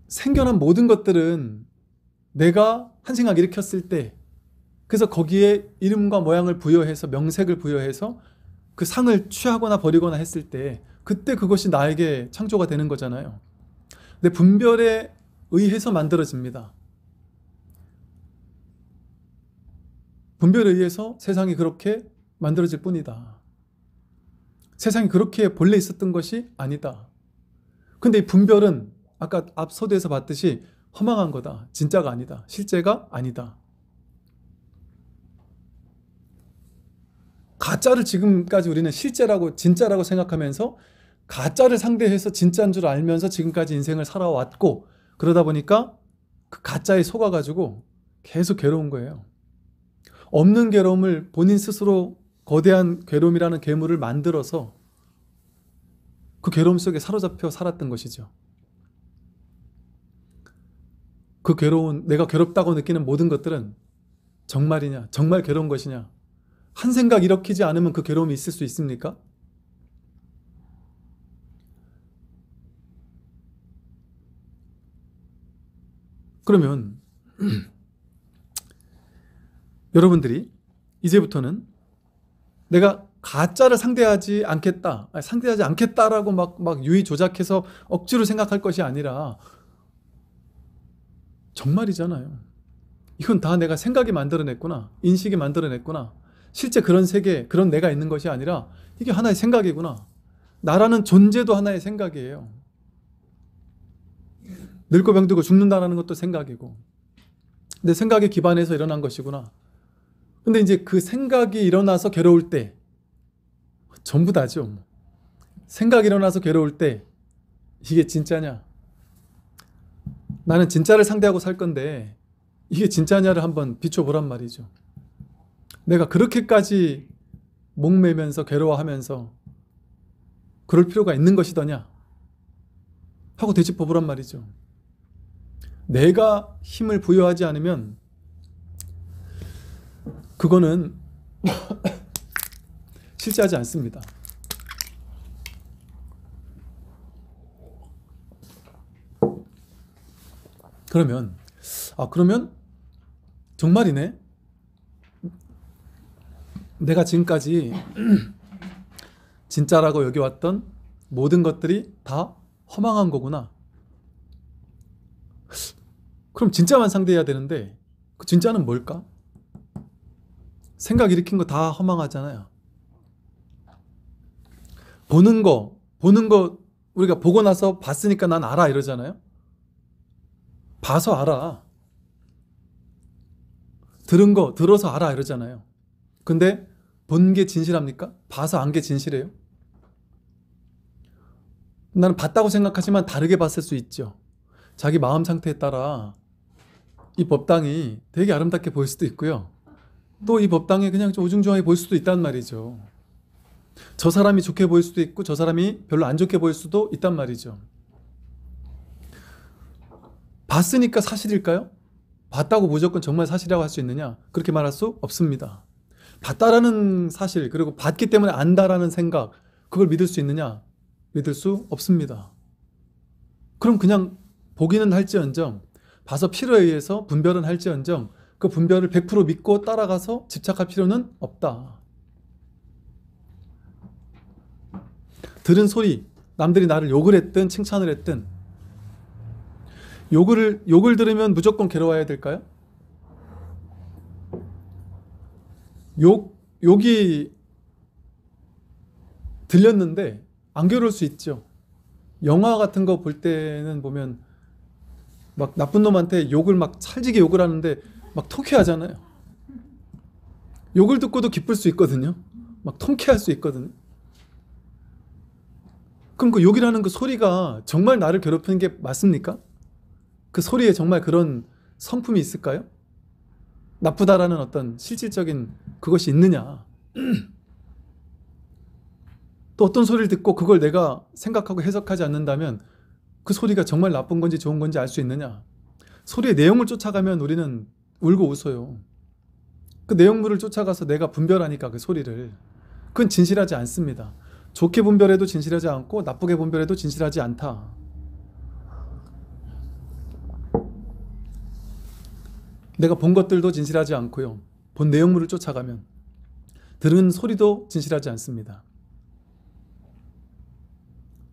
생겨난 모든 것들은 내가 한 생각 일으켰을 때 그래서 거기에 이름과 모양을 부여해서 명색을 부여해서 그 상을 취하거나 버리거나 했을 때 그때 그것이 나에게 창조가 되는 거잖아요. 근데 분별에 의해서 만들어집니다. 분별에 의해서 세상이 그렇게 만들어질 뿐이다. 세상이 그렇게 본래 있었던 것이 아니다. 근데 이 분별은 아까 앞 서두에서 봤듯이 허망한 거다. 진짜가 아니다. 실제가 아니다. 가짜를 지금까지 우리는 실제라고 진짜라고 생각하면서 가짜를 상대해서 진짜인 줄 알면서 지금까지 인생을 살아왔고 그러다 보니까 그 가짜에 속아가지고 계속 괴로운 거예요. 없는 괴로움을 본인 스스로 거대한 괴로움이라는 괴물을 만들어서 그 괴로움 속에 사로잡혀 살았던 것이죠. 그 괴로운 내가 괴롭다고 느끼는 모든 것들은 정말이냐 정말 괴로운 것이냐 한 생각 일으키지 않으면 그 괴로움이 있을 수 있습니까? 그러면 여러분들이 이제부터는 내가 가짜를 상대하지 않겠다, 상대하지 않겠다라고 막, 막 유의 조작해서 억지로 생각할 것이 아니라 정말이잖아요. 이건 다 내가 생각이 만들어냈구나. 인식이 만들어냈구나. 실제 그런 세계, 그런 내가 있는 것이 아니라 이게 하나의 생각이구나. 나라는 존재도 하나의 생각이에요. 늙고 병들고 죽는다라는 것도 생각이고. 내 생각에 기반해서 일어난 것이구나. 근데 이제 그 생각이 일어나서 괴로울 때, 전부 다죠. 생각이 일어나서 괴로울 때, 이게 진짜냐? 나는 진짜를 상대하고 살 건데 이게 진짜냐를 한번 비춰보란 말이죠. 내가 그렇게까지 목매면서 괴로워하면서 그럴 필요가 있는 것이더냐 하고 되짚어보란 말이죠. 내가 힘을 부여하지 않으면 그거는 실제하지 않습니다. 그러면 아 그러면 정말이네. 내가 지금까지 진짜라고 여기왔던 모든 것들이 다 허망한 거구나. 그럼 진짜만 상대해야 되는데 그 진짜는 뭘까? 생각 일으킨 거 다 허망하잖아요. 보는 거, 보는 거 우리가 보고 나서 봤으니까 난 알아 이러잖아요. 봐서 알아. 들은 거 들어서 알아 이러잖아요. 근데 본 게 진실합니까? 봐서 안 게 진실해요? 나는 봤다고 생각하지만 다르게 봤을 수 있죠. 자기 마음 상태에 따라 이 법당이 되게 아름답게 보일 수도 있고요. 또 이 법당이 그냥 좀우중중하게 보일 수도 있단 말이죠. 저 사람이 좋게 보일 수도 있고 저 사람이 별로 안 좋게 보일 수도 있단 말이죠. 봤으니까 사실일까요? 봤다고 무조건 정말 사실이라고 할 수 있느냐? 그렇게 말할 수 없습니다. 봤다라는 사실, 그리고 봤기 때문에 안다라는 생각, 그걸 믿을 수 있느냐? 믿을 수 없습니다. 그럼 그냥 보기는 할지언정, 봐서 필요에 의해서 분별은 할지언정, 그 분별을 100% 믿고 따라가서 집착할 필요는 없다. 들은 소리, 남들이 나를 욕을 했든 칭찬을 했든 욕을, 욕을 들으면 무조건 괴로워야 될까요? 욕, 욕이 들렸는데 안 괴로울 수 있죠. 영화 같은 거 볼 때는 보면 막 나쁜 놈한테 욕을 막 찰지게 욕을 하는데 막 통쾌하잖아요. 욕을 듣고도 기쁠 수 있거든요. 막 통쾌할 수 있거든요. 그럼 그 욕이라는 그 소리가 정말 나를 괴롭히는 게 맞습니까? 그 소리에 정말 그런 성품이 있을까요? 나쁘다라는 어떤 실질적인 그것이 있느냐. 또 어떤 소리를 듣고 그걸 내가 생각하고 해석하지 않는다면 그 소리가 정말 나쁜 건지 좋은 건지 알 수 있느냐. 소리의 내용을 쫓아가면 우리는 울고 웃어요. 그 내용물을 쫓아가서 내가 분별하니까 그 소리를. 그건 진실하지 않습니다. 좋게 분별해도 진실하지 않고 나쁘게 분별해도 진실하지 않다. 내가 본 것들도 진실하지 않고요. 본 내용물을 쫓아가면 들은 소리도 진실하지 않습니다.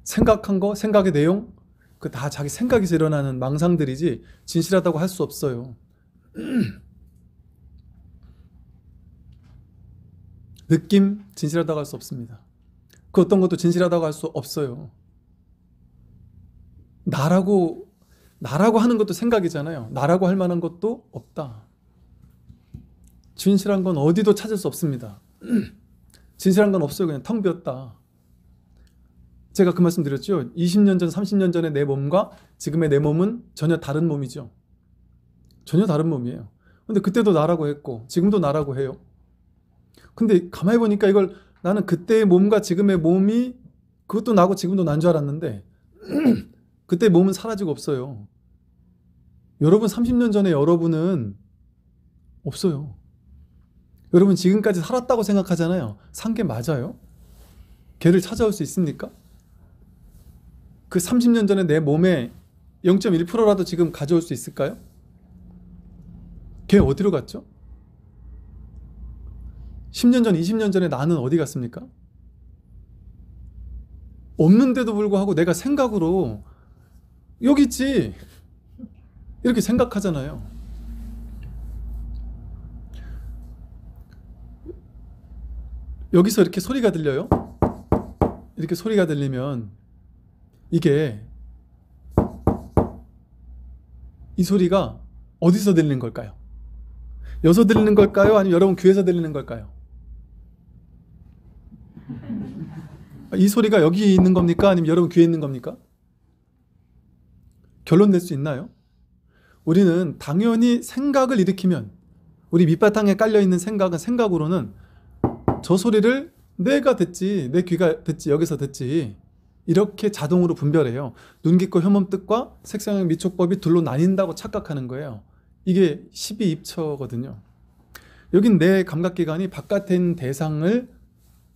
생각한 거, 생각의 내용, 그 다 자기 생각에서 일어나는 망상들이지 진실하다고 할 수 없어요. 느낌 진실하다고 할 수 없습니다. 그 어떤 것도 진실하다고 할 수 없어요. 나라고 나라고 하는 것도 생각이잖아요. 나라고 할 만한 것도 없다. 진실한 건 어디도 찾을 수 없습니다. 진실한 건 없어요. 그냥 텅 비었다. 제가 그 말씀 드렸죠. 20년 전, 30년 전의 내 몸과 지금의 내 몸은 전혀 다른 몸이죠. 전혀 다른 몸이에요. 근데 그때도 나라고 했고, 지금도 나라고 해요. 근데 가만히 보니까 이걸 나는 그때의 몸과 지금의 몸이 그것도 나고 지금도 난 줄 알았는데, 그때 몸은 사라지고 없어요. 여러분 30년 전에 여러분은 없어요. 여러분 지금까지 살았다고 생각하잖아요. 산 게 맞아요? 걔를 찾아올 수 있습니까? 그 30년 전에 내 몸에 0.1%라도 지금 가져올 수 있을까요? 걔 어디로 갔죠? 10년 전, 20년 전에 나는 어디 갔습니까? 없는데도 불구하고 내가 생각으로 여기 있지. 이렇게 생각하잖아요. 여기서 이렇게 소리가 들려요? 이렇게 소리가 들리면 이게 이 소리가 어디서 들리는 걸까요? 여기서 들리는 걸까요? 아니면 여러분 귀에서 들리는 걸까요? 아, 이 소리가 여기 있는 겁니까? 아니면 여러분 귀에 있는 겁니까? 결론 낼 수 있나요? 우리는 당연히 생각을 일으키면 우리 밑바탕에 깔려있는 생각은 생각으로는 저 소리를 내가 듣지 내 귀가 듣지 여기서 듣지 이렇게 자동으로 분별해요. 눈기과 혐음뜻과 색상형 미촉법이 둘로 나뉜다고 착각하는 거예요. 이게 12입처거든요. 여긴 내 감각기관이 바깥에 있는 대상을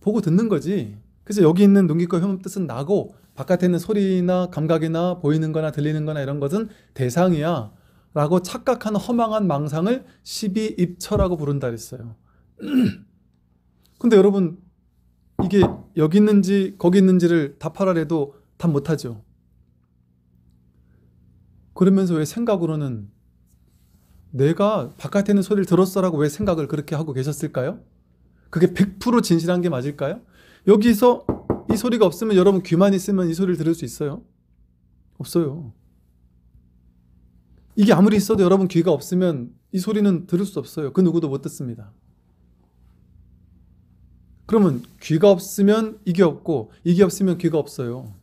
보고 듣는 거지. 그래서 여기 있는 눈기과 혐음뜻은 나고 바깥에 있는 소리나 감각이나 보이는 거나 들리는 거나 이런 것은 대상이야 라고 착각하는 허망한 망상을 1 2 입처라고 부른다 그랬어요. 근데 여러분 이게 여기 있는지 거기 있는지를 답하라 해도 답 못하죠. 그러면서 왜 생각으로는 내가 바깥에 있는 소리를 들었어라고 왜 생각을 그렇게 하고 계셨을까요? 그게 100% 진실한 게 맞을까요? 여기서 이 소리가 없으면 여러분 귀만 있으면 이 소리를 들을 수 있어요? 없어요. 이게 아무리 있어도 여러분 귀가 없으면 이 소리는 들을 수 없어요. 그 누구도 못 듣습니다. 그러면 귀가 없으면 이게 없고 이게 없으면 귀가 없어요.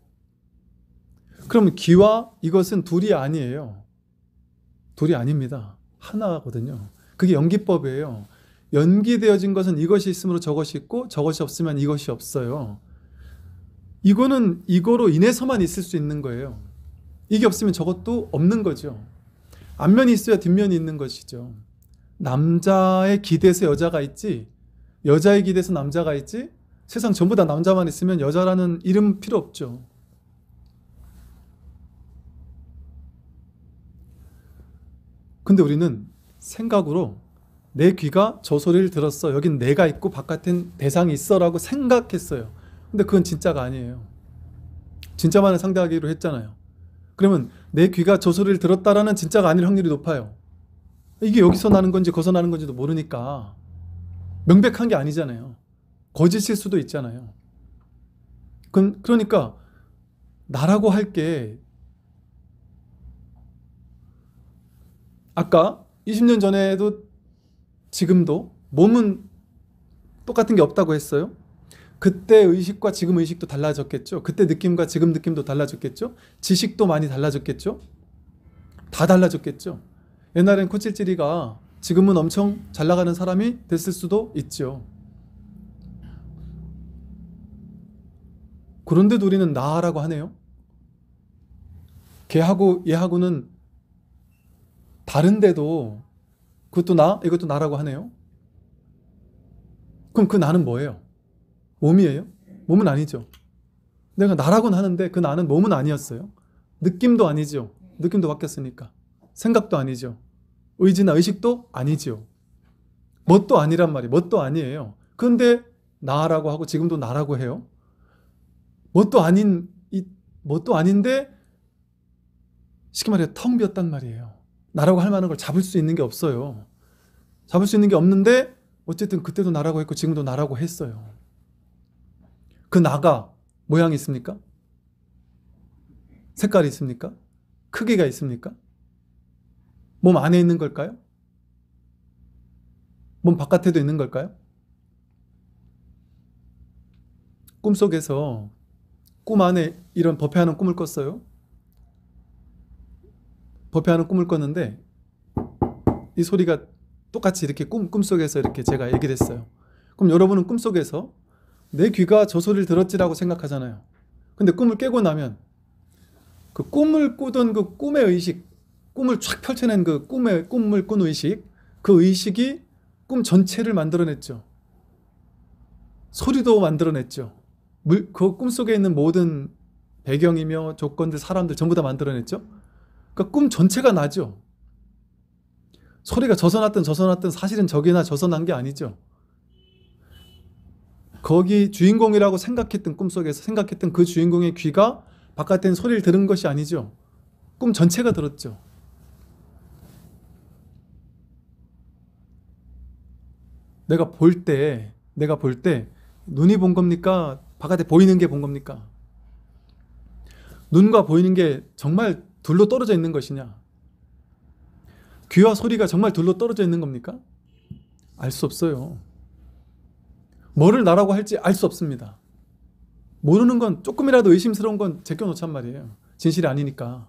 그러면 귀와 이것은 둘이 아니에요. 둘이 아닙니다. 하나거든요. 그게 연기법이에요. 연기되어진 것은 이것이 있으므로 저것이 있고 저것이 없으면 이것이 없어요. 이거는 이거로 인해서만 있을 수 있는 거예요. 이게 없으면 저것도 없는 거죠. 앞면이 있어야 뒷면이 있는 것이죠. 남자의 기대에서 여자가 있지, 여자의 기대에서 남자가 있지, 세상 전부 다 남자만 있으면 여자라는 이름 필요 없죠. 근데 우리는 생각으로 내 귀가 저 소리를 들었어. 여긴 내가 있고 바깥엔 대상이 있어라고 생각했어요. 근데 그건 진짜가 아니에요. 진짜만을 상대하기로 했잖아요. 그러면 내 귀가 저 소리를 들었다라는 진짜가 아닐 확률이 높아요. 이게 여기서 나는 건지 거기서 나는 건지도 모르니까 명백한 게 아니잖아요. 거짓일 수도 있잖아요. 그, 그러니까 나라고 할게 아까 20년 전에도 지금도 몸은 똑같은 게 없다고 했어요. 그때 의식과 지금 의식도 달라졌겠죠. 그때 느낌과 지금 느낌도 달라졌겠죠. 지식도 많이 달라졌겠죠. 다 달라졌겠죠. 옛날엔 코찔찔이가 지금은 엄청 잘 나가는 사람이 됐을 수도 있죠. 그런데도 우리는 나라고 하네요. 걔하고 얘하고는 다른데도 그것도 나, 이것도 나라고 하네요. 그럼 그 나는 뭐예요? 몸이에요? 몸은 아니죠. 내가 나라고는 하는데 그 나는 몸은 아니었어요. 느낌도 아니죠. 느낌도 바뀌었으니까. 생각도 아니죠. 의지나 의식도 아니죠. 뭣도 아니란 말이에요. 뭣도 아니에요. 근데 나라고 하고 지금도 나라고 해요. 뭣도 아닌 이 뭣도 아닌데 쉽게 말해 텅 비었단 말이에요. 나라고 할 만한 걸 잡을 수 있는 게 없어요. 잡을 수 있는 게 없는데 어쨌든 그때도 나라고 했고 지금도 나라고 했어요. 그 나가 모양이 있습니까? 색깔이 있습니까? 크기가 있습니까? 몸 안에 있는 걸까요? 몸 바깥에도 있는 걸까요? 꿈속에서 꿈 안에 이런 법회하는 꿈을 꿨어요. 법회하는 꿈을 꿨는데 이 소리가 똑같이 이렇게 꿈, 꿈속에서 이렇게 제가 얘기를 했어요. 그럼 여러분은 꿈속에서 내 귀가 저 소리를 들었지라고 생각하잖아요. 근데 꿈을 깨고 나면 그 꿈을 꾸던 그 꿈의 의식, 꿈을 촥 펼쳐낸 그 꿈의 꿈을 꾼 의식, 그 의식이 꿈 전체를 만들어냈죠. 소리도 만들어냈죠. 그 꿈속에 있는 모든 배경이며 조건들, 사람들 전부 다 만들어냈죠. 그러니까 꿈 전체가 나죠. 소리가 저서 났든 저서 났든 사실은 저기나 저서 난 게 아니죠. 거기 주인공이라고 생각했던 꿈속에서 생각했던 그 주인공의 귀가 바깥에 소리를 들은 것이 아니죠. 꿈 전체가 들었죠. 내가 볼 때, 내가 볼 때 눈이 본 겁니까? 바깥에 보이는 게 본 겁니까? 눈과 보이는 게 정말 둘로 떨어져 있는 것이냐? 귀와 소리가 정말 둘로 떨어져 있는 겁니까? 알 수 없어요. 뭐를 나라고 할지 알 수 없습니다. 모르는 건 조금이라도 의심스러운 건 제껴놓잔 말이에요. 진실이 아니니까.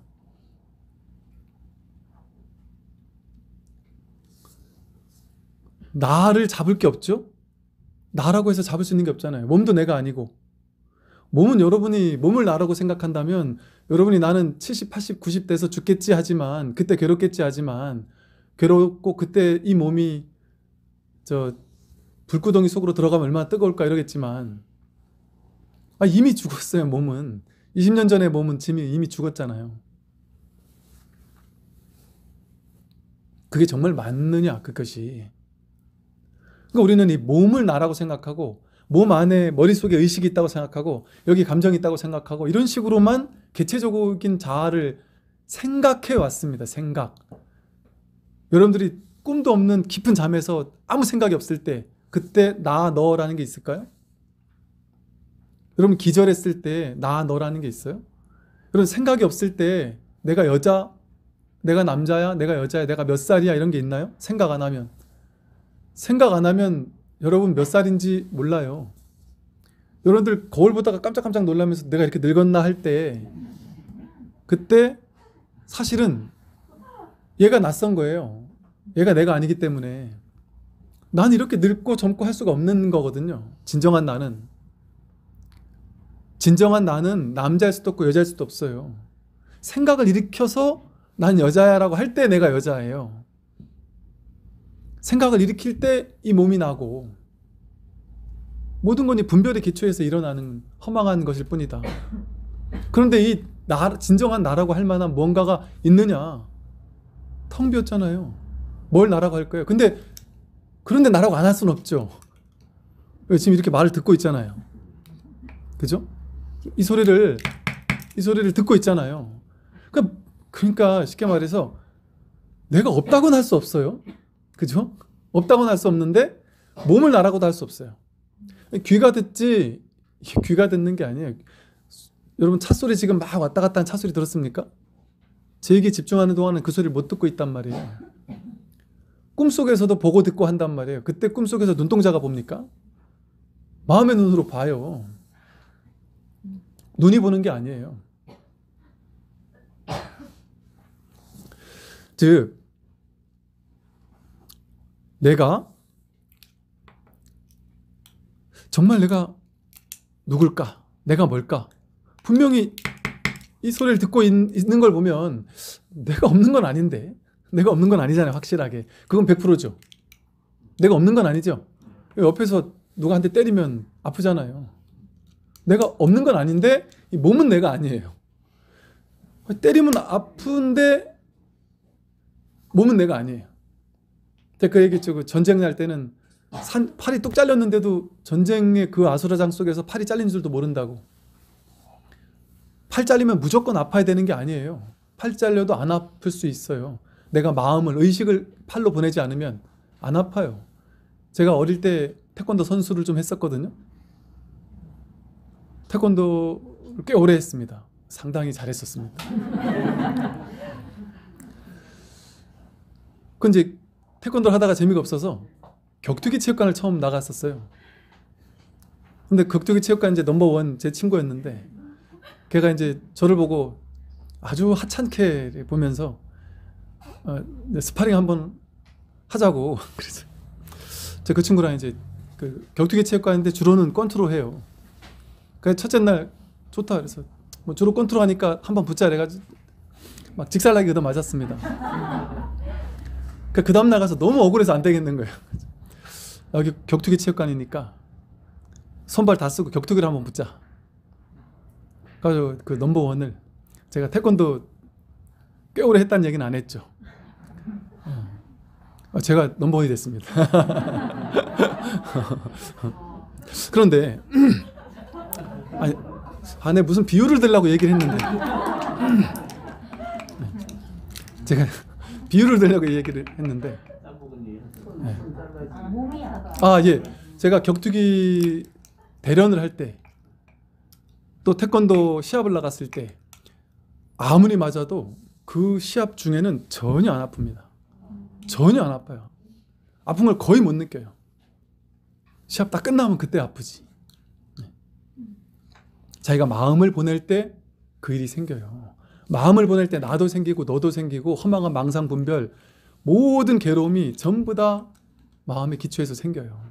나를 잡을 게 없죠? 나라고 해서 잡을 수 있는 게 없잖아요. 몸도 내가 아니고. 몸은 여러분이 몸을 나라고 생각한다면 여러분이 나는 70, 80, 90대에서 죽겠지 하지만 그때 괴롭겠지 하지만 괴롭고 그때 이 몸이 저 불구덩이 속으로 들어가면 얼마나 뜨거울까 이러겠지만 아, 이미 죽었어요 몸은 20년 전에 몸은 짐이 이미 죽었잖아요 그게 정말 맞느냐 그것이 그러니까 우리는 이 몸을 나라고 생각하고 몸 안에 머릿속에 의식이 있다고 생각하고 여기 감정이 있다고 생각하고 이런 식으로만 개체적인 자아를 생각해 왔습니다 생각 여러분들이 꿈도 없는 깊은 잠에서 아무 생각이 없을 때 그때 나 너라는 게 있을까요? 여러분 기절했을 때 나 너라는 게 있어요? 여러 생각이 없을 때 내가 여자 내가 남자야 내가 여자야 내가 몇 살이야 이런 게 있나요? 생각 안 하면 생각 안 하면 여러분 몇 살인지 몰라요. 여러분들 거울 보다가 깜짝깜짝 놀라면서 내가 이렇게 늙었나 할 때 그때 사실은 얘가 낯선 거예요. 얘가 내가 아니기 때문에 난 이렇게 늙고 젊고 할 수가 없는 거거든요. 진정한 나는. 진정한 나는 남자일 수도 없고 여자일 수도 없어요. 생각을 일으켜서 난 여자야라고 할 때 내가 여자예요. 생각을 일으킬 때 이 몸이 나고 모든 건 이 분별의 기초에서 일어나는 허망한 것일 뿐이다. 그런데 이 나, 진정한 나라고 할 만한 뭔가가 있느냐? 텅 비었잖아요. 뭘 나라고 할 거예요? 근데 그런데 나라고 안 할 수는 없죠. 지금 이렇게 말을 듣고 있잖아요. 그죠? 이 소리를, 이 소리를 듣고 있잖아요. 그러니까, 그러니까 쉽게 말해서 내가 없다고는 할 수 없어요. 그죠? 없다고는 할 수 없는데 몸을 나라고도 할 수 없어요. 귀가 듣지, 귀가 듣는 게 아니에요. 여러분 차소리 지금 막 왔다 갔다 한 차소리 들었습니까? 제에게 집중하는 동안은 그 소리를 못 듣고 있단 말이에요. 꿈속에서도 보고 듣고 한단 말이에요. 그때 꿈속에서 눈동자가 봅니까? 마음의 눈으로 봐요. 눈이 보는 게 아니에요. 즉, 내가 정말 내가 누굴까? 내가 뭘까? 분명히 이 소리를 듣고 있, 는걸 보면 내가 없는 건 아닌데 내가 없는 건 아니잖아요, 확실하게. 그건 100%죠. 내가 없는 건 아니죠. 옆에서 누가 한테 때리면 아프잖아요. 내가 없는 건 아닌데 몸은 내가 아니에요. 때리면 아픈데 몸은 내가 아니에요. 그 얘기했죠. 그 전쟁 날 때는 산, 팔이 뚝 잘렸는데도 전쟁의 그 아수라장 속에서 팔이 잘린 줄도 모른다고. 팔 잘리면 무조건 아파야 되는 게 아니에요. 팔 잘려도 안 아플 수 있어요. 내가 마음을 의식을 팔로 보내지 않으면 안 아파요. 제가 어릴 때 태권도 선수를 좀 했었거든요. 태권도꽤 오래 했습니다. 상당히 잘했었습니다. 그이 태권도를 하다가 재미가 없어서 격투기 체육관을 처음 나갔었어요. 근데 격투기 체육관 이제 넘버원 제 친구였는데 걔가 이제 저를 보고 아주 하찮게 보면서 아, 스파링 한번 하자고 그래서 제 그 친구랑 이제 그 격투기 체육관인데 주로는 권투로 해요. 그 첫째 날 좋다 그래서 뭐 주로 권투로 하니까 한 번 붙자 그래가지고 막 직살나게 얻어 맞았습니다. 그, 그 다음 날가서 너무 억울해서 안 되겠는 거예요. 여기 격투기 체육관이니까 손발 다 쓰고 격투기를 한번 붙자. 그래서 그 넘버 원을 제가 태권도 꽤 오래 했다는 얘기는 안 했죠. 어. 아, 제가 넘버원이 됐습니다. 그런데 아니, 안에 무슨 비유를 들라고 얘기를 했는데 제가 비유를 들려고 얘기를 했는데 예. 아 예, 제가 격투기 대련을 할 때 또 태권도 시합을 나갔을 때 아무리 맞아도 그 시합 중에는 전혀 안 아픕니다. 전혀 안 아파요. 아픈 걸 거의 못 느껴요. 시합 다 끝나면 그때 아프지. 네. 자기가 마음을 보낼 때 그 일이 생겨요. 마음을 보낼 때 나도 생기고 너도 생기고 허망한 망상 분별 모든 괴로움이 전부 다 마음의 기초에서 생겨요.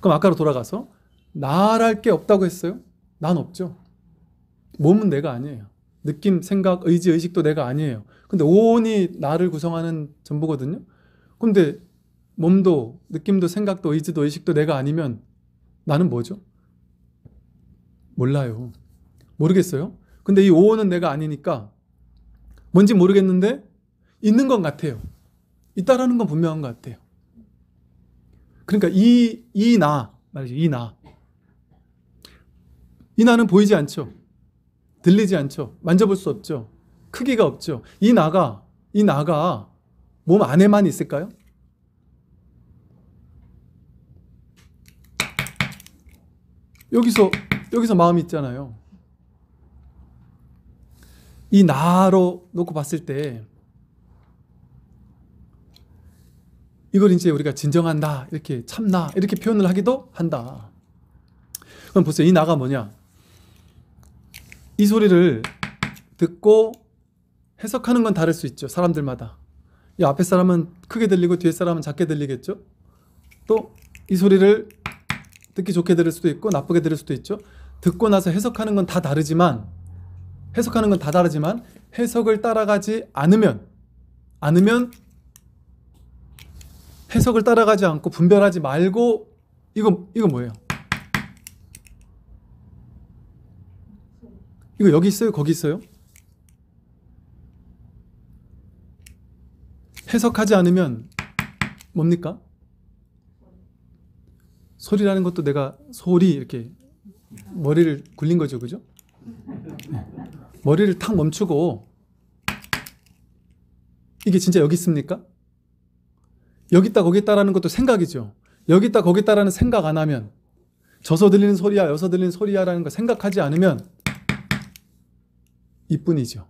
그럼 아까로 돌아가서 나랄 게 없다고 했어요? 난 없죠. 몸은 내가 아니에요. 느낌, 생각, 의지, 의식도 내가 아니에요. 근데 온이 나를 구성하는 전부거든요. 근데 몸도, 느낌도, 생각도, 의지도, 의식도 내가 아니면 나는 뭐죠? 몰라요. 모르겠어요. 근데 이 오온은 내가 아니니까 뭔지 모르겠는데 있는 것 같아요. 있다라는 건 분명한 것 같아요. 그러니까 이, 이 나, 말이죠. 이 나. 이 나는 보이지 않죠. 들리지 않죠. 만져볼 수 없죠. 크기가 없죠. 이 나가, 이 나가 몸 안에만 있을까요? 여기서, 여기서 마음이 있잖아요. 이 나로 놓고 봤을 때 이걸 이제 우리가 진정한다, 이렇게 참나, 이렇게 표현을 하기도 한다. 그럼 보세요. 이 나가 뭐냐? 이 소리를 듣고 해석하는 건 다를 수 있죠. 사람들마다. 이 앞에 사람은 크게 들리고 뒤에 사람은 작게 들리겠죠. 또 이 소리를 듣기 좋게 들을 수도 있고 나쁘게 들을 수도 있죠. 듣고 나서 해석하는 건 다 다르지만 해석하는 건 다 다르지만 해석을 따라가지 않으면 않으면 해석을 따라가지 않고 분별하지 말고 이거 이거 뭐예요? 이거 여기 있어요? 거기 있어요? 해석하지 않으면 뭡니까? 소리라는 것도 내가 소리 이렇게 머리를 굴린 거죠, 그죠? 네. 머리를 탁 멈추고 이게 진짜 여기 있습니까? 여기 있다 거기 있다라는 것도 생각이죠. 여기 있다 거기 있다라는 생각 안 하면 저서 들리는 소리야, 여서 들리는 소리야라는 거 생각하지 않으면 이뿐이죠.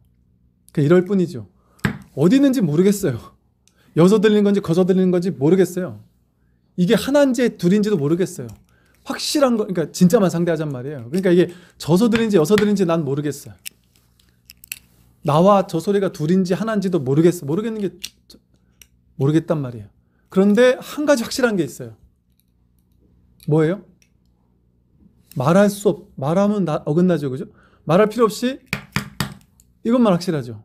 그 이럴 뿐이죠. 어디 있는지 모르겠어요. 여서 들리는 건지 거서 들리는 건지 모르겠어요. 이게 하나인지 둘인지도 모르겠어요. 확실한 거, 그러니까 진짜만 상대하잔 말이에요. 그러니까 이게 저서들인지 여서들인지 난 모르겠어요. 나와 저 소리가 둘인지 하나인지도 모르겠어. 모르겠는 게, 모르겠단 말이에요. 그런데 한 가지 확실한 게 있어요. 뭐예요? 말할 수 없, 말하면 나, 어긋나죠, 그죠? 말할 필요 없이 이것만 확실하죠.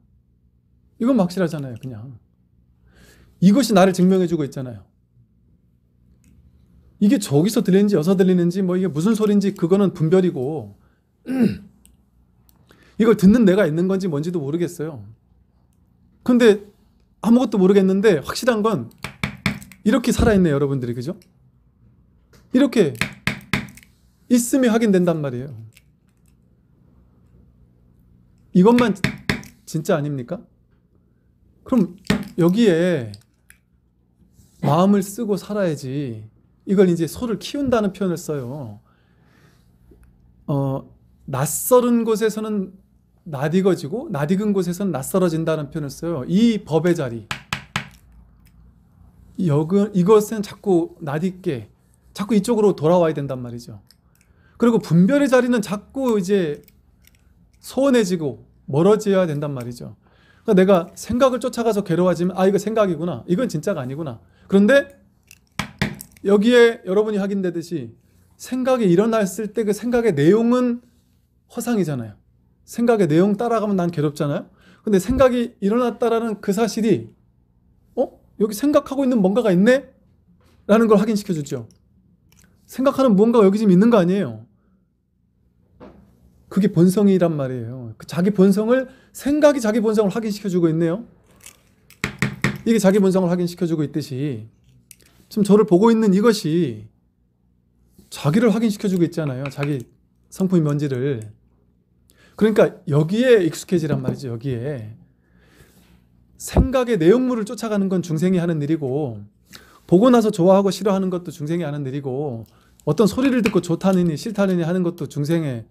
이건 확실하잖아요, 그냥. 이것이 나를 증명해주고 있잖아요. 이게 저기서 들리는지 여기서 들리는지 뭐 이게 무슨 소리인지 그거는 분별이고 이걸 듣는 내가 있는 건지 뭔지도 모르겠어요. 근데 아무것도 모르겠는데 확실한 건 이렇게 살아있네 여러분들이 그죠? 이렇게 있음이 확인된단 말이에요. 이것만 진짜 아닙니까? 그럼 여기에 마음을 쓰고 살아야지. 이걸 이제 소를 키운다는 표현을 써요. 어, 낯설은 곳에서는 낯익어지고 낯익은 곳에서는 낯설어진다는 표현을 써요. 이 법의 자리. 여그, 이것은 자꾸 낯익게 자꾸 이쪽으로 돌아와야 된단 말이죠. 그리고 분별의 자리는 자꾸 이제 소원해지고 멀어져야 된단 말이죠. 그러니까 내가 생각을 쫓아가서 괴로워지면 아 이거 생각이구나. 이건 진짜가 아니구나. 그런데 여기에 여러분이 확인되듯이 생각이 일어났을 때 그 생각의 내용은 허상이잖아요. 생각의 내용 따라가면 난 괴롭잖아요. 근데 생각이 일어났다라는 그 사실이 어? 여기 생각하고 있는 뭔가가 있네? 라는 걸 확인시켜 주죠. 생각하는 무언가가 여기 지금 있는 거 아니에요. 그게 본성이란 말이에요. 그 자기 본성을 생각이 자기 본성을 확인시켜주고 있네요. 이게 자기 본성을 확인시켜주고 있듯이 지금 저를 보고 있는 이것이 자기를 확인시켜주고 있잖아요. 자기 성품이 뭔지를. 그러니까 여기에 익숙해지란 말이죠. 여기에. 생각의 내용물을 쫓아가는 건 중생이 하는 일이고 보고 나서 좋아하고 싫어하는 것도 중생이 하는 일이고 어떤 소리를 듣고 좋다느니 싫다느니 하는 것도 중생의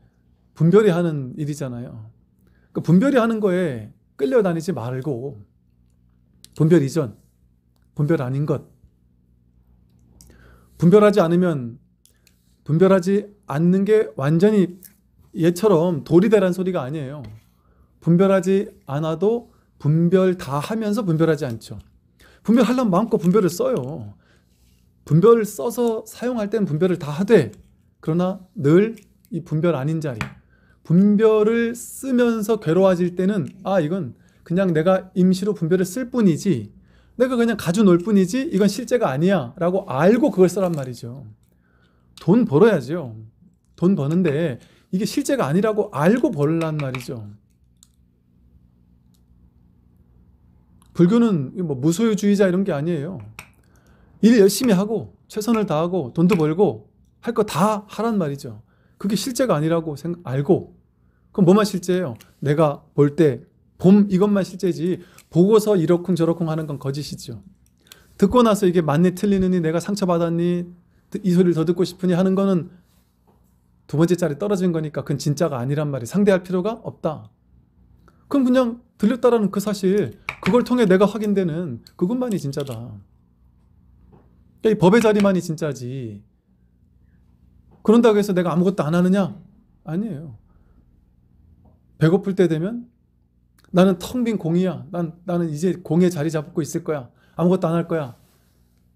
분별이 하는 일이잖아요. 그 분별이 하는 거에 끌려다니지 말고 분별 이전, 분별 아닌 것. 분별하지 않으면 분별하지 않는 게 완전히 얘처럼 돌이 되란 소리가 아니에요. 분별하지 않아도 분별 다 하면서 분별하지 않죠. 분별하려면 마음껏 분별을 써요. 분별을 써서 사용할 때는 분별을 다 하되 그러나 늘 이 분별 아닌 자리, 분별을 쓰면서 괴로워질 때는 아 이건 그냥 내가 임시로 분별을 쓸 뿐이지 내가 그냥 가져놓을 뿐이지 이건 실제가 아니야 라고 알고 그걸 쓰란 말이죠 돈 벌어야죠 돈 버는데 이게 실제가 아니라고 알고 벌란 말이죠 불교는 뭐 무소유주의자 이런 게 아니에요 일 열심히 하고 최선을 다하고 돈도 벌고 할 거 다 하란 말이죠 그게 실제가 아니라고 생각, 알고 그럼 뭐만 실제예요? 내가 볼 때 봄 이것만 실제지 보고서 이러쿵 저러쿵 하는 건 거짓이죠. 듣고 나서 이게 맞니 틀리느니 내가 상처받았니 이 소리를 더 듣고 싶으니 하는 거는 두 번째 자리 떨어진 거니까 그건 진짜가 아니란 말이 상대할 필요가 없다. 그럼 그냥 들렸다라는 그 사실 그걸 통해 내가 확인되는 그것만이 진짜다. 그러이 그러니까 법의 자리만이 진짜지 그런다고 해서 내가 아무것도 안 하느냐? 아니에요. 배고플 때 되면 나는 텅 빈 공이야. 난, 나는 이제 공의 자리 잡고 있을 거야. 아무것도 안 할 거야.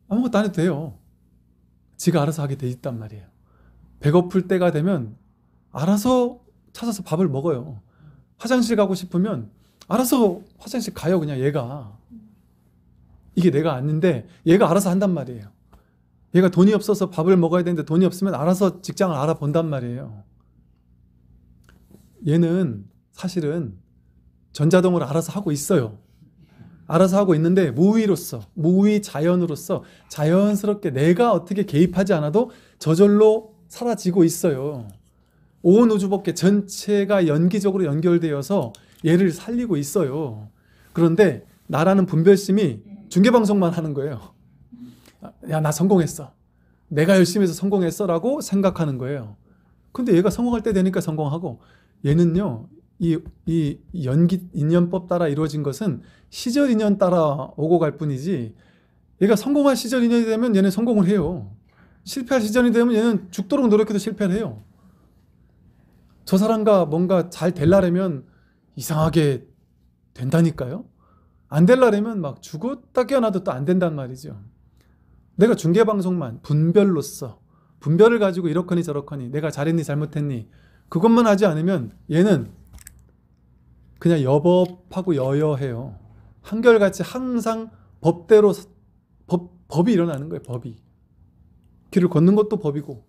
아무것도 안 해도 돼요. 지가 알아서 하게 돼 있단 말이에요. 배고플 때가 되면 알아서 찾아서 밥을 먹어요. 화장실 가고 싶으면 알아서 화장실 가요. 그냥 얘가. 이게 내가 아닌데 얘가 알아서 한단 말이에요. 얘가 돈이 없어서 밥을 먹어야 되는데 돈이 없으면 알아서 직장을 알아본단 말이에요. 얘는 사실은 전자동으로 알아서 하고 있어요. 알아서 하고 있는데 무위로서무위 자연으로서 자연스럽게 내가 어떻게 개입하지 않아도 저절로 사라지고 있어요. 온 우주법계 전체가 연기적으로 연결되어서 얘를 살리고 있어요. 그런데 나라는 분별심이 중계방송만 하는 거예요. 야, 나 성공했어. 내가 열심히 해서 성공했어. 라고 생각하는 거예요. 근데 얘가 성공할 때 되니까 성공하고, 얘는요, 이, 이 연기, 인연법 따라 이루어진 것은 시절 인연 따라 오고 갈 뿐이지, 얘가 성공할 시절 인연이 되면 얘는 성공을 해요. 실패할 시절이 되면 얘는 죽도록 노력해도 실패를 해요. 저 사람과 뭔가 잘 될라려면 이상하게 된다니까요. 안 될라려면 막 죽었다 깨어나도 또 안 된단 말이죠. 내가 중계방송만 분별로써 분별을 가지고 이렇거니 저렇거니 내가 잘했니 잘못했니 그것만 하지 않으면 얘는 그냥 여법하고 여여해요. 한결같이 항상 법대로 법, 법이 일어나는 거예요. 법이. 길을 걷는 것도 법이고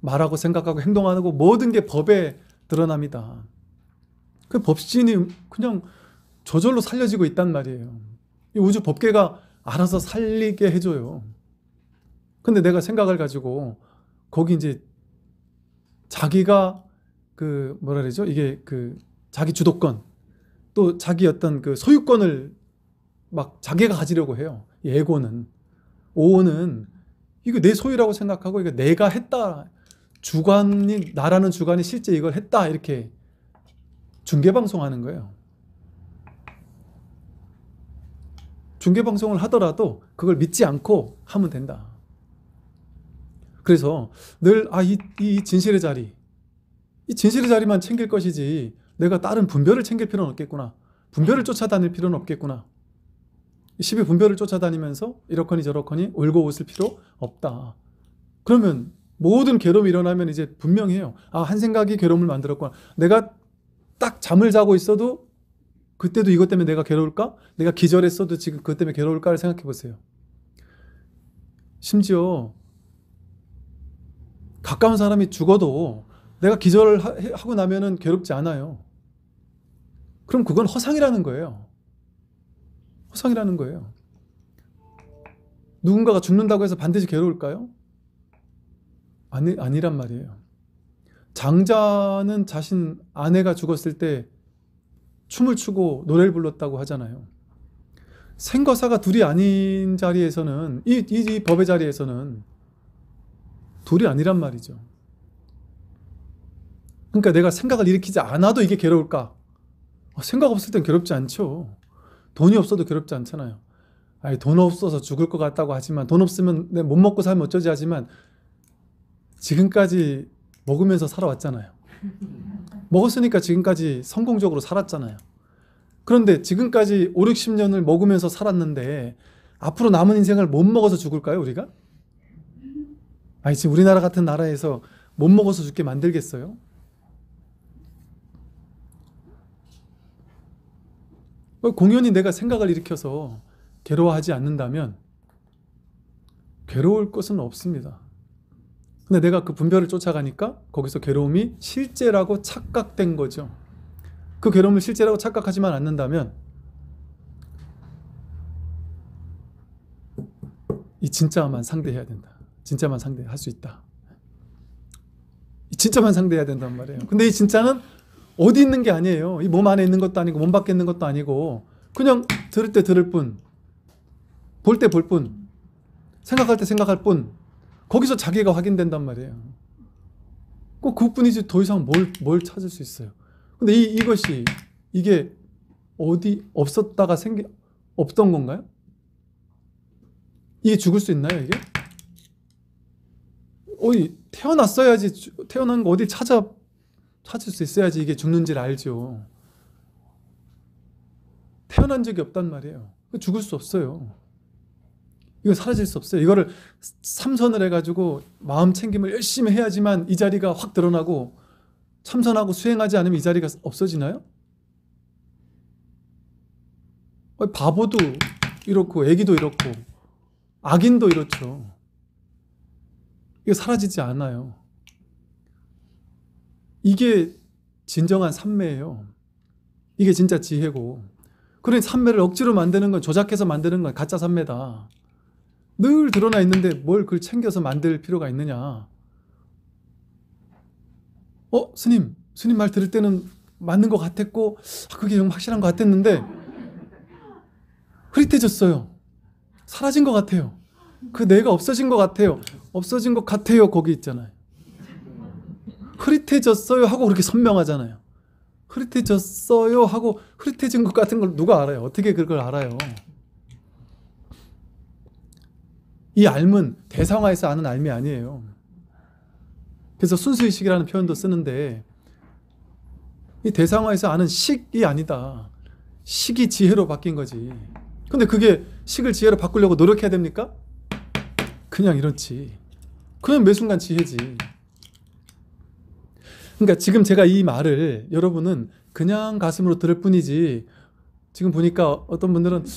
말하고 생각하고 행동하는 거 모든 게 법에 드러납니다. 그 법신이 그냥 저절로 살려지고 있단 말이에요. 이 우주 법계가 알아서 살리게 해줘요. 근데 내가 생각을 가지고 거기 이제 자기가 그 뭐라 그러죠? 이게 그 자기 주도권 또 자기 어떤 그 소유권을 막 자기가 가지려고 해요. 예고는 오는 이거 내 소유라고 생각하고 이거 내가 했다 주관이 나라는 주관이 실제 이걸 했다 이렇게 중계 방송하는 거예요. 중계 방송을 하더라도 그걸 믿지 않고 하면 된다. 그래서 늘, 아, 이, 이 진실의 자리. 이 진실의 자리만 챙길 것이지 내가 다른 분별을 챙길 필요는 없겠구나. 분별을 쫓아다닐 필요는 없겠구나. 12 분별을 쫓아다니면서 이러거니 저러거니 울고 웃을 필요 없다. 그러면 모든 괴로움이 일어나면 이제 분명해요. 아, 한 생각이 괴로움을 만들었구나. 내가 딱 잠을 자고 있어도 그때도 이것 때문에 내가 괴로울까? 내가 기절했어도 지금 그것 때문에 괴로울까를 생각해 보세요. 심지어 가까운 사람이 죽어도 내가 기절을 하, 고 나면은 괴롭지 않아요. 그럼 그건 허상이라는 거예요. 허상이라는 거예요. 누군가가 죽는다고 해서 반드시 괴로울까요? 아니, 아니란 말이에요. 장자는 자신 아내가 죽었을 때 춤을 추고 노래를 불렀다고 하잖아요. 생과사가 둘이 아닌 자리에서는, 이, 이, 이 법의 자리에서는 둘이 아니란 말이죠. 그러니까 내가 생각을 일으키지 않아도 이게 괴로울까? 어, 생각 없을 땐 괴롭지 않죠. 돈이 없어도 괴롭지 않잖아요. 아니, 돈 없어서 죽을 것 같다고 하지만, 돈 없으면 내못 먹고 살면 어쩌지 하지만, 지금까지 먹으면서 살아왔잖아요. 먹었으니까 지금까지 성공적으로 살았잖아요. 그런데 지금까지 5, 60년을 먹으면서 살았는데, 앞으로 남은 인생을 못 먹어서 죽을까요, 우리가? 아니 지금 우리나라 같은 나라에서 못 먹어서 죽게 만들겠어요? 뭐 공연히 내가 생각을 일으켜서 괴로워하지 않는다면 괴로울 것은 없습니다. 근데 내가 그 분별을 쫓아가니까 거기서 괴로움이 실제라고 착각된 거죠. 그 괴로움을 실제라고 착각하지만 않는다면 이 진짜만 상대해야 된다. 진짜만 상대할 수 있다. 진짜만 상대해야 된단 말이에요. 근데 이 진짜는 어디 있는 게 아니에요. 이 몸 안에 있는 것도 아니고 몸 밖에 있는 것도 아니고 그냥 들을 때 들을 뿐, 볼 때 볼 뿐, 생각할 때 생각할 뿐. 거기서 자기가 확인된단 말이에요. 꼭 그뿐이지 더 이상 뭘, 뭘 찾을 수 있어요. 근데 이, 이것이 이게 어디 없었다가 생기 없던 건가요? 이게 죽을 수 있나요, 이게? 어이 태어났어야지 태어난 거 어디 찾아 찾을 수 있어야지 이게 죽는지를 알죠. 태어난 적이 없단 말이에요. 그 죽을 수 없어요. 이거 사라질 수 없어요. 이거를 삼선을 해가지고 마음 챙김을 열심히 해야지만 이 자리가 확 드러나고 참선하고 수행하지 않으면 이 자리가 없어지나요? 바보도 이렇고 애기도 이렇고 악인도 이렇죠. 이거 사라지지 않아요. 이게 진정한 삼매예요. 이게 진짜 지혜고. 그러니 삼매를 억지로 만드는 건 조작해서 만드는 건 가짜 삼매다. 늘 드러나 있는데 뭘 그걸 챙겨서 만들 필요가 있느냐. 어, 스님, 스님 말 들을 때는 맞는 것 같았고, 아, 그게 좀 확실한 것 같았는데, 흐릿해졌어요. 사라진 것 같아요. 그 내가 없어진 것 같아요. 없어진 것 같아요. 거기 있잖아요. 흐릿해졌어요 하고 그렇게 선명하잖아요. 흐릿해졌어요 하고 흐릿해진 것 같은 걸 누가 알아요? 어떻게 그걸 알아요? 이 알은 대상화해서 아는 알미 아니에요. 그래서 순수의식이라는 표현도 쓰는데 이 대상화해서 아는 식이 아니다. 식이 지혜로 바뀐 거지. 근데 그게 식을 지혜로 바꾸려고 노력해야 됩니까? 그냥 이렇지. 그냥 매 순간 지혜지. 그러니까 지금 제가 이 말을 여러분은 그냥 가슴으로 들을 뿐이지 지금 보니까 어떤 분들은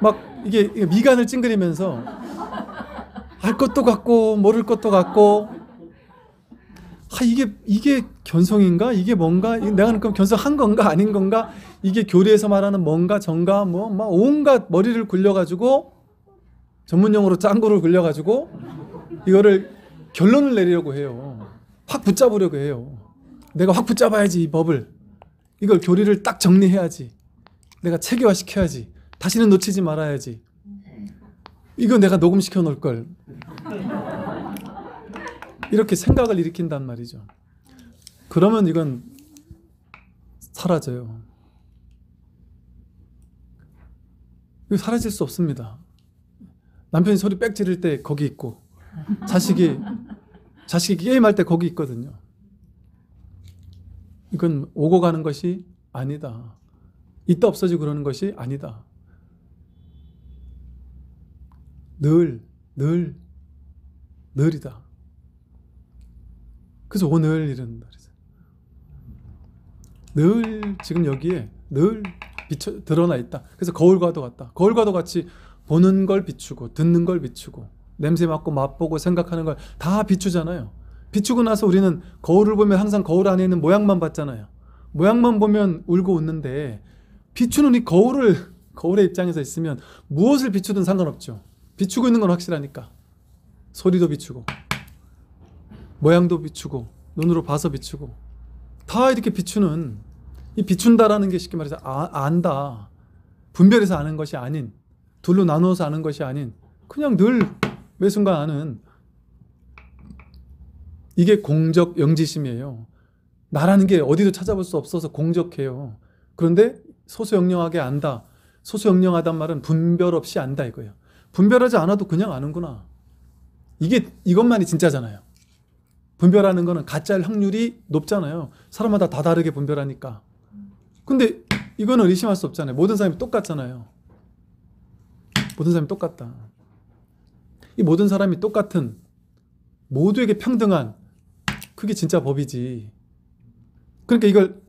막 이게 미간을 찡그리면서 알 것도 같고 모를 것도 같고 아 이게 이게 견성인가 이게 뭔가 내가 그럼 견성한 건가 아닌 건가 이게 교리에서 말하는 뭔가 정가 뭐 막 온갖 머리를 굴려가지고 전문용어로 짱구를 굴려가지고 이거를 결론을 내리려고 해요. 확 붙잡으려고 해요. 내가 확 붙잡아야지 이 법을. 이걸 교리를 딱 정리해야지. 내가 체계화 시켜야지. 다시는 놓치지 말아야지. 이거 내가 녹음시켜 놓을 걸. 이렇게 생각을 일으킨단 말이죠. 그러면 이건 사라져요. 사라질 수 없습니다. 남편이 소리 빽 지를 때 거기 있고 자식이 자식이 게임할 때 거기 있거든요. 이건 오고 가는 것이 아니다. 있다 없어지고 그러는 것이 아니다. 늘, 늘, 늘이다. 그래서 오늘 이런 날이죠. 늘 지금 여기에 늘 비춰 드러나 있다. 그래서 거울과도 같다. 거울과도 같이 보는 걸 비추고 듣는 걸 비추고 냄새 맡고 맛보고 생각하는 걸 다 비추잖아요. 비추고 나서 우리는 거울을 보면 항상 거울 안에 있는 모양만 봤잖아요. 모양만 보면 울고 웃는데 비추는 이 거울을 거울의 입장에서 있으면 무엇을 비추든 상관없죠. 비추고 있는 건 확실하니까. 소리도 비추고 모양도 비추고 눈으로 봐서 비추고 다 이렇게 비추는 이 비춘다라는 게 쉽게 말해서 아, 안다. 분별해서 아는 것이 아닌, 둘로 나누어서 아는 것이 아닌, 그냥 늘 매 순간 아는 이게 공적 영지심이에요. 나라는 게 어디도 찾아볼 수 없어서 공적해요. 그런데 소수영령하게 안다. 소수영령하단 말은 분별 없이 안다 이거예요. 분별하지 않아도 그냥 아는구나. 이게 이것만이 진짜잖아요. 분별하는 거는 가짜일 확률이 높잖아요. 사람마다 다 다르게 분별하니까. 근데 이거는 의심할 수 없잖아요. 모든 사람이 똑같잖아요. 모든 사람이 똑같다. 이 모든 사람이 똑같은 모두에게 평등한 그게 진짜 법이지. 그러니까 이걸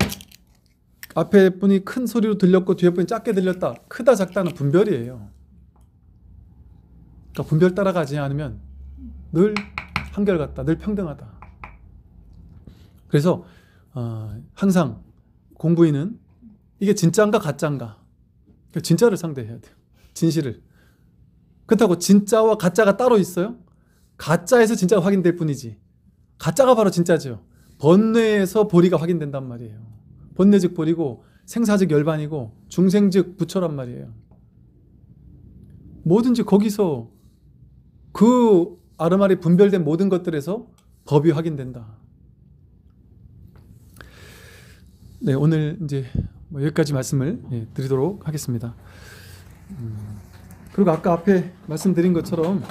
앞에 분이 큰 소리로 들렸고 뒤에 분이 작게 들렸다. 크다 작다는 분별이에요. 그러니까 분별 따라가지 않으면 늘 한결같다. 늘 평등하다. 그래서 어, 항상 공부인은 이게 진짜인가 가짜인가. 그 진짜를 상대해야 돼요. 진실을. 그렇다고 진짜와 가짜가 따로 있어요? 가짜에서 진짜가 확인될 뿐이지. 가짜가 바로 진짜죠. 번뇌에서 보리가 확인된단 말이에요. 번뇌 즉 보리고 생사 즉 열반이고 중생 즉 부처란 말이에요. 뭐든지 거기서 그 아르마리 분별된 모든 것들에서 법이 확인된다. 네, 오늘 이제 뭐 여기까지 말씀을 예, 드리도록 하겠습니다. 음, 그리고 아까 앞에 말씀드린 것처럼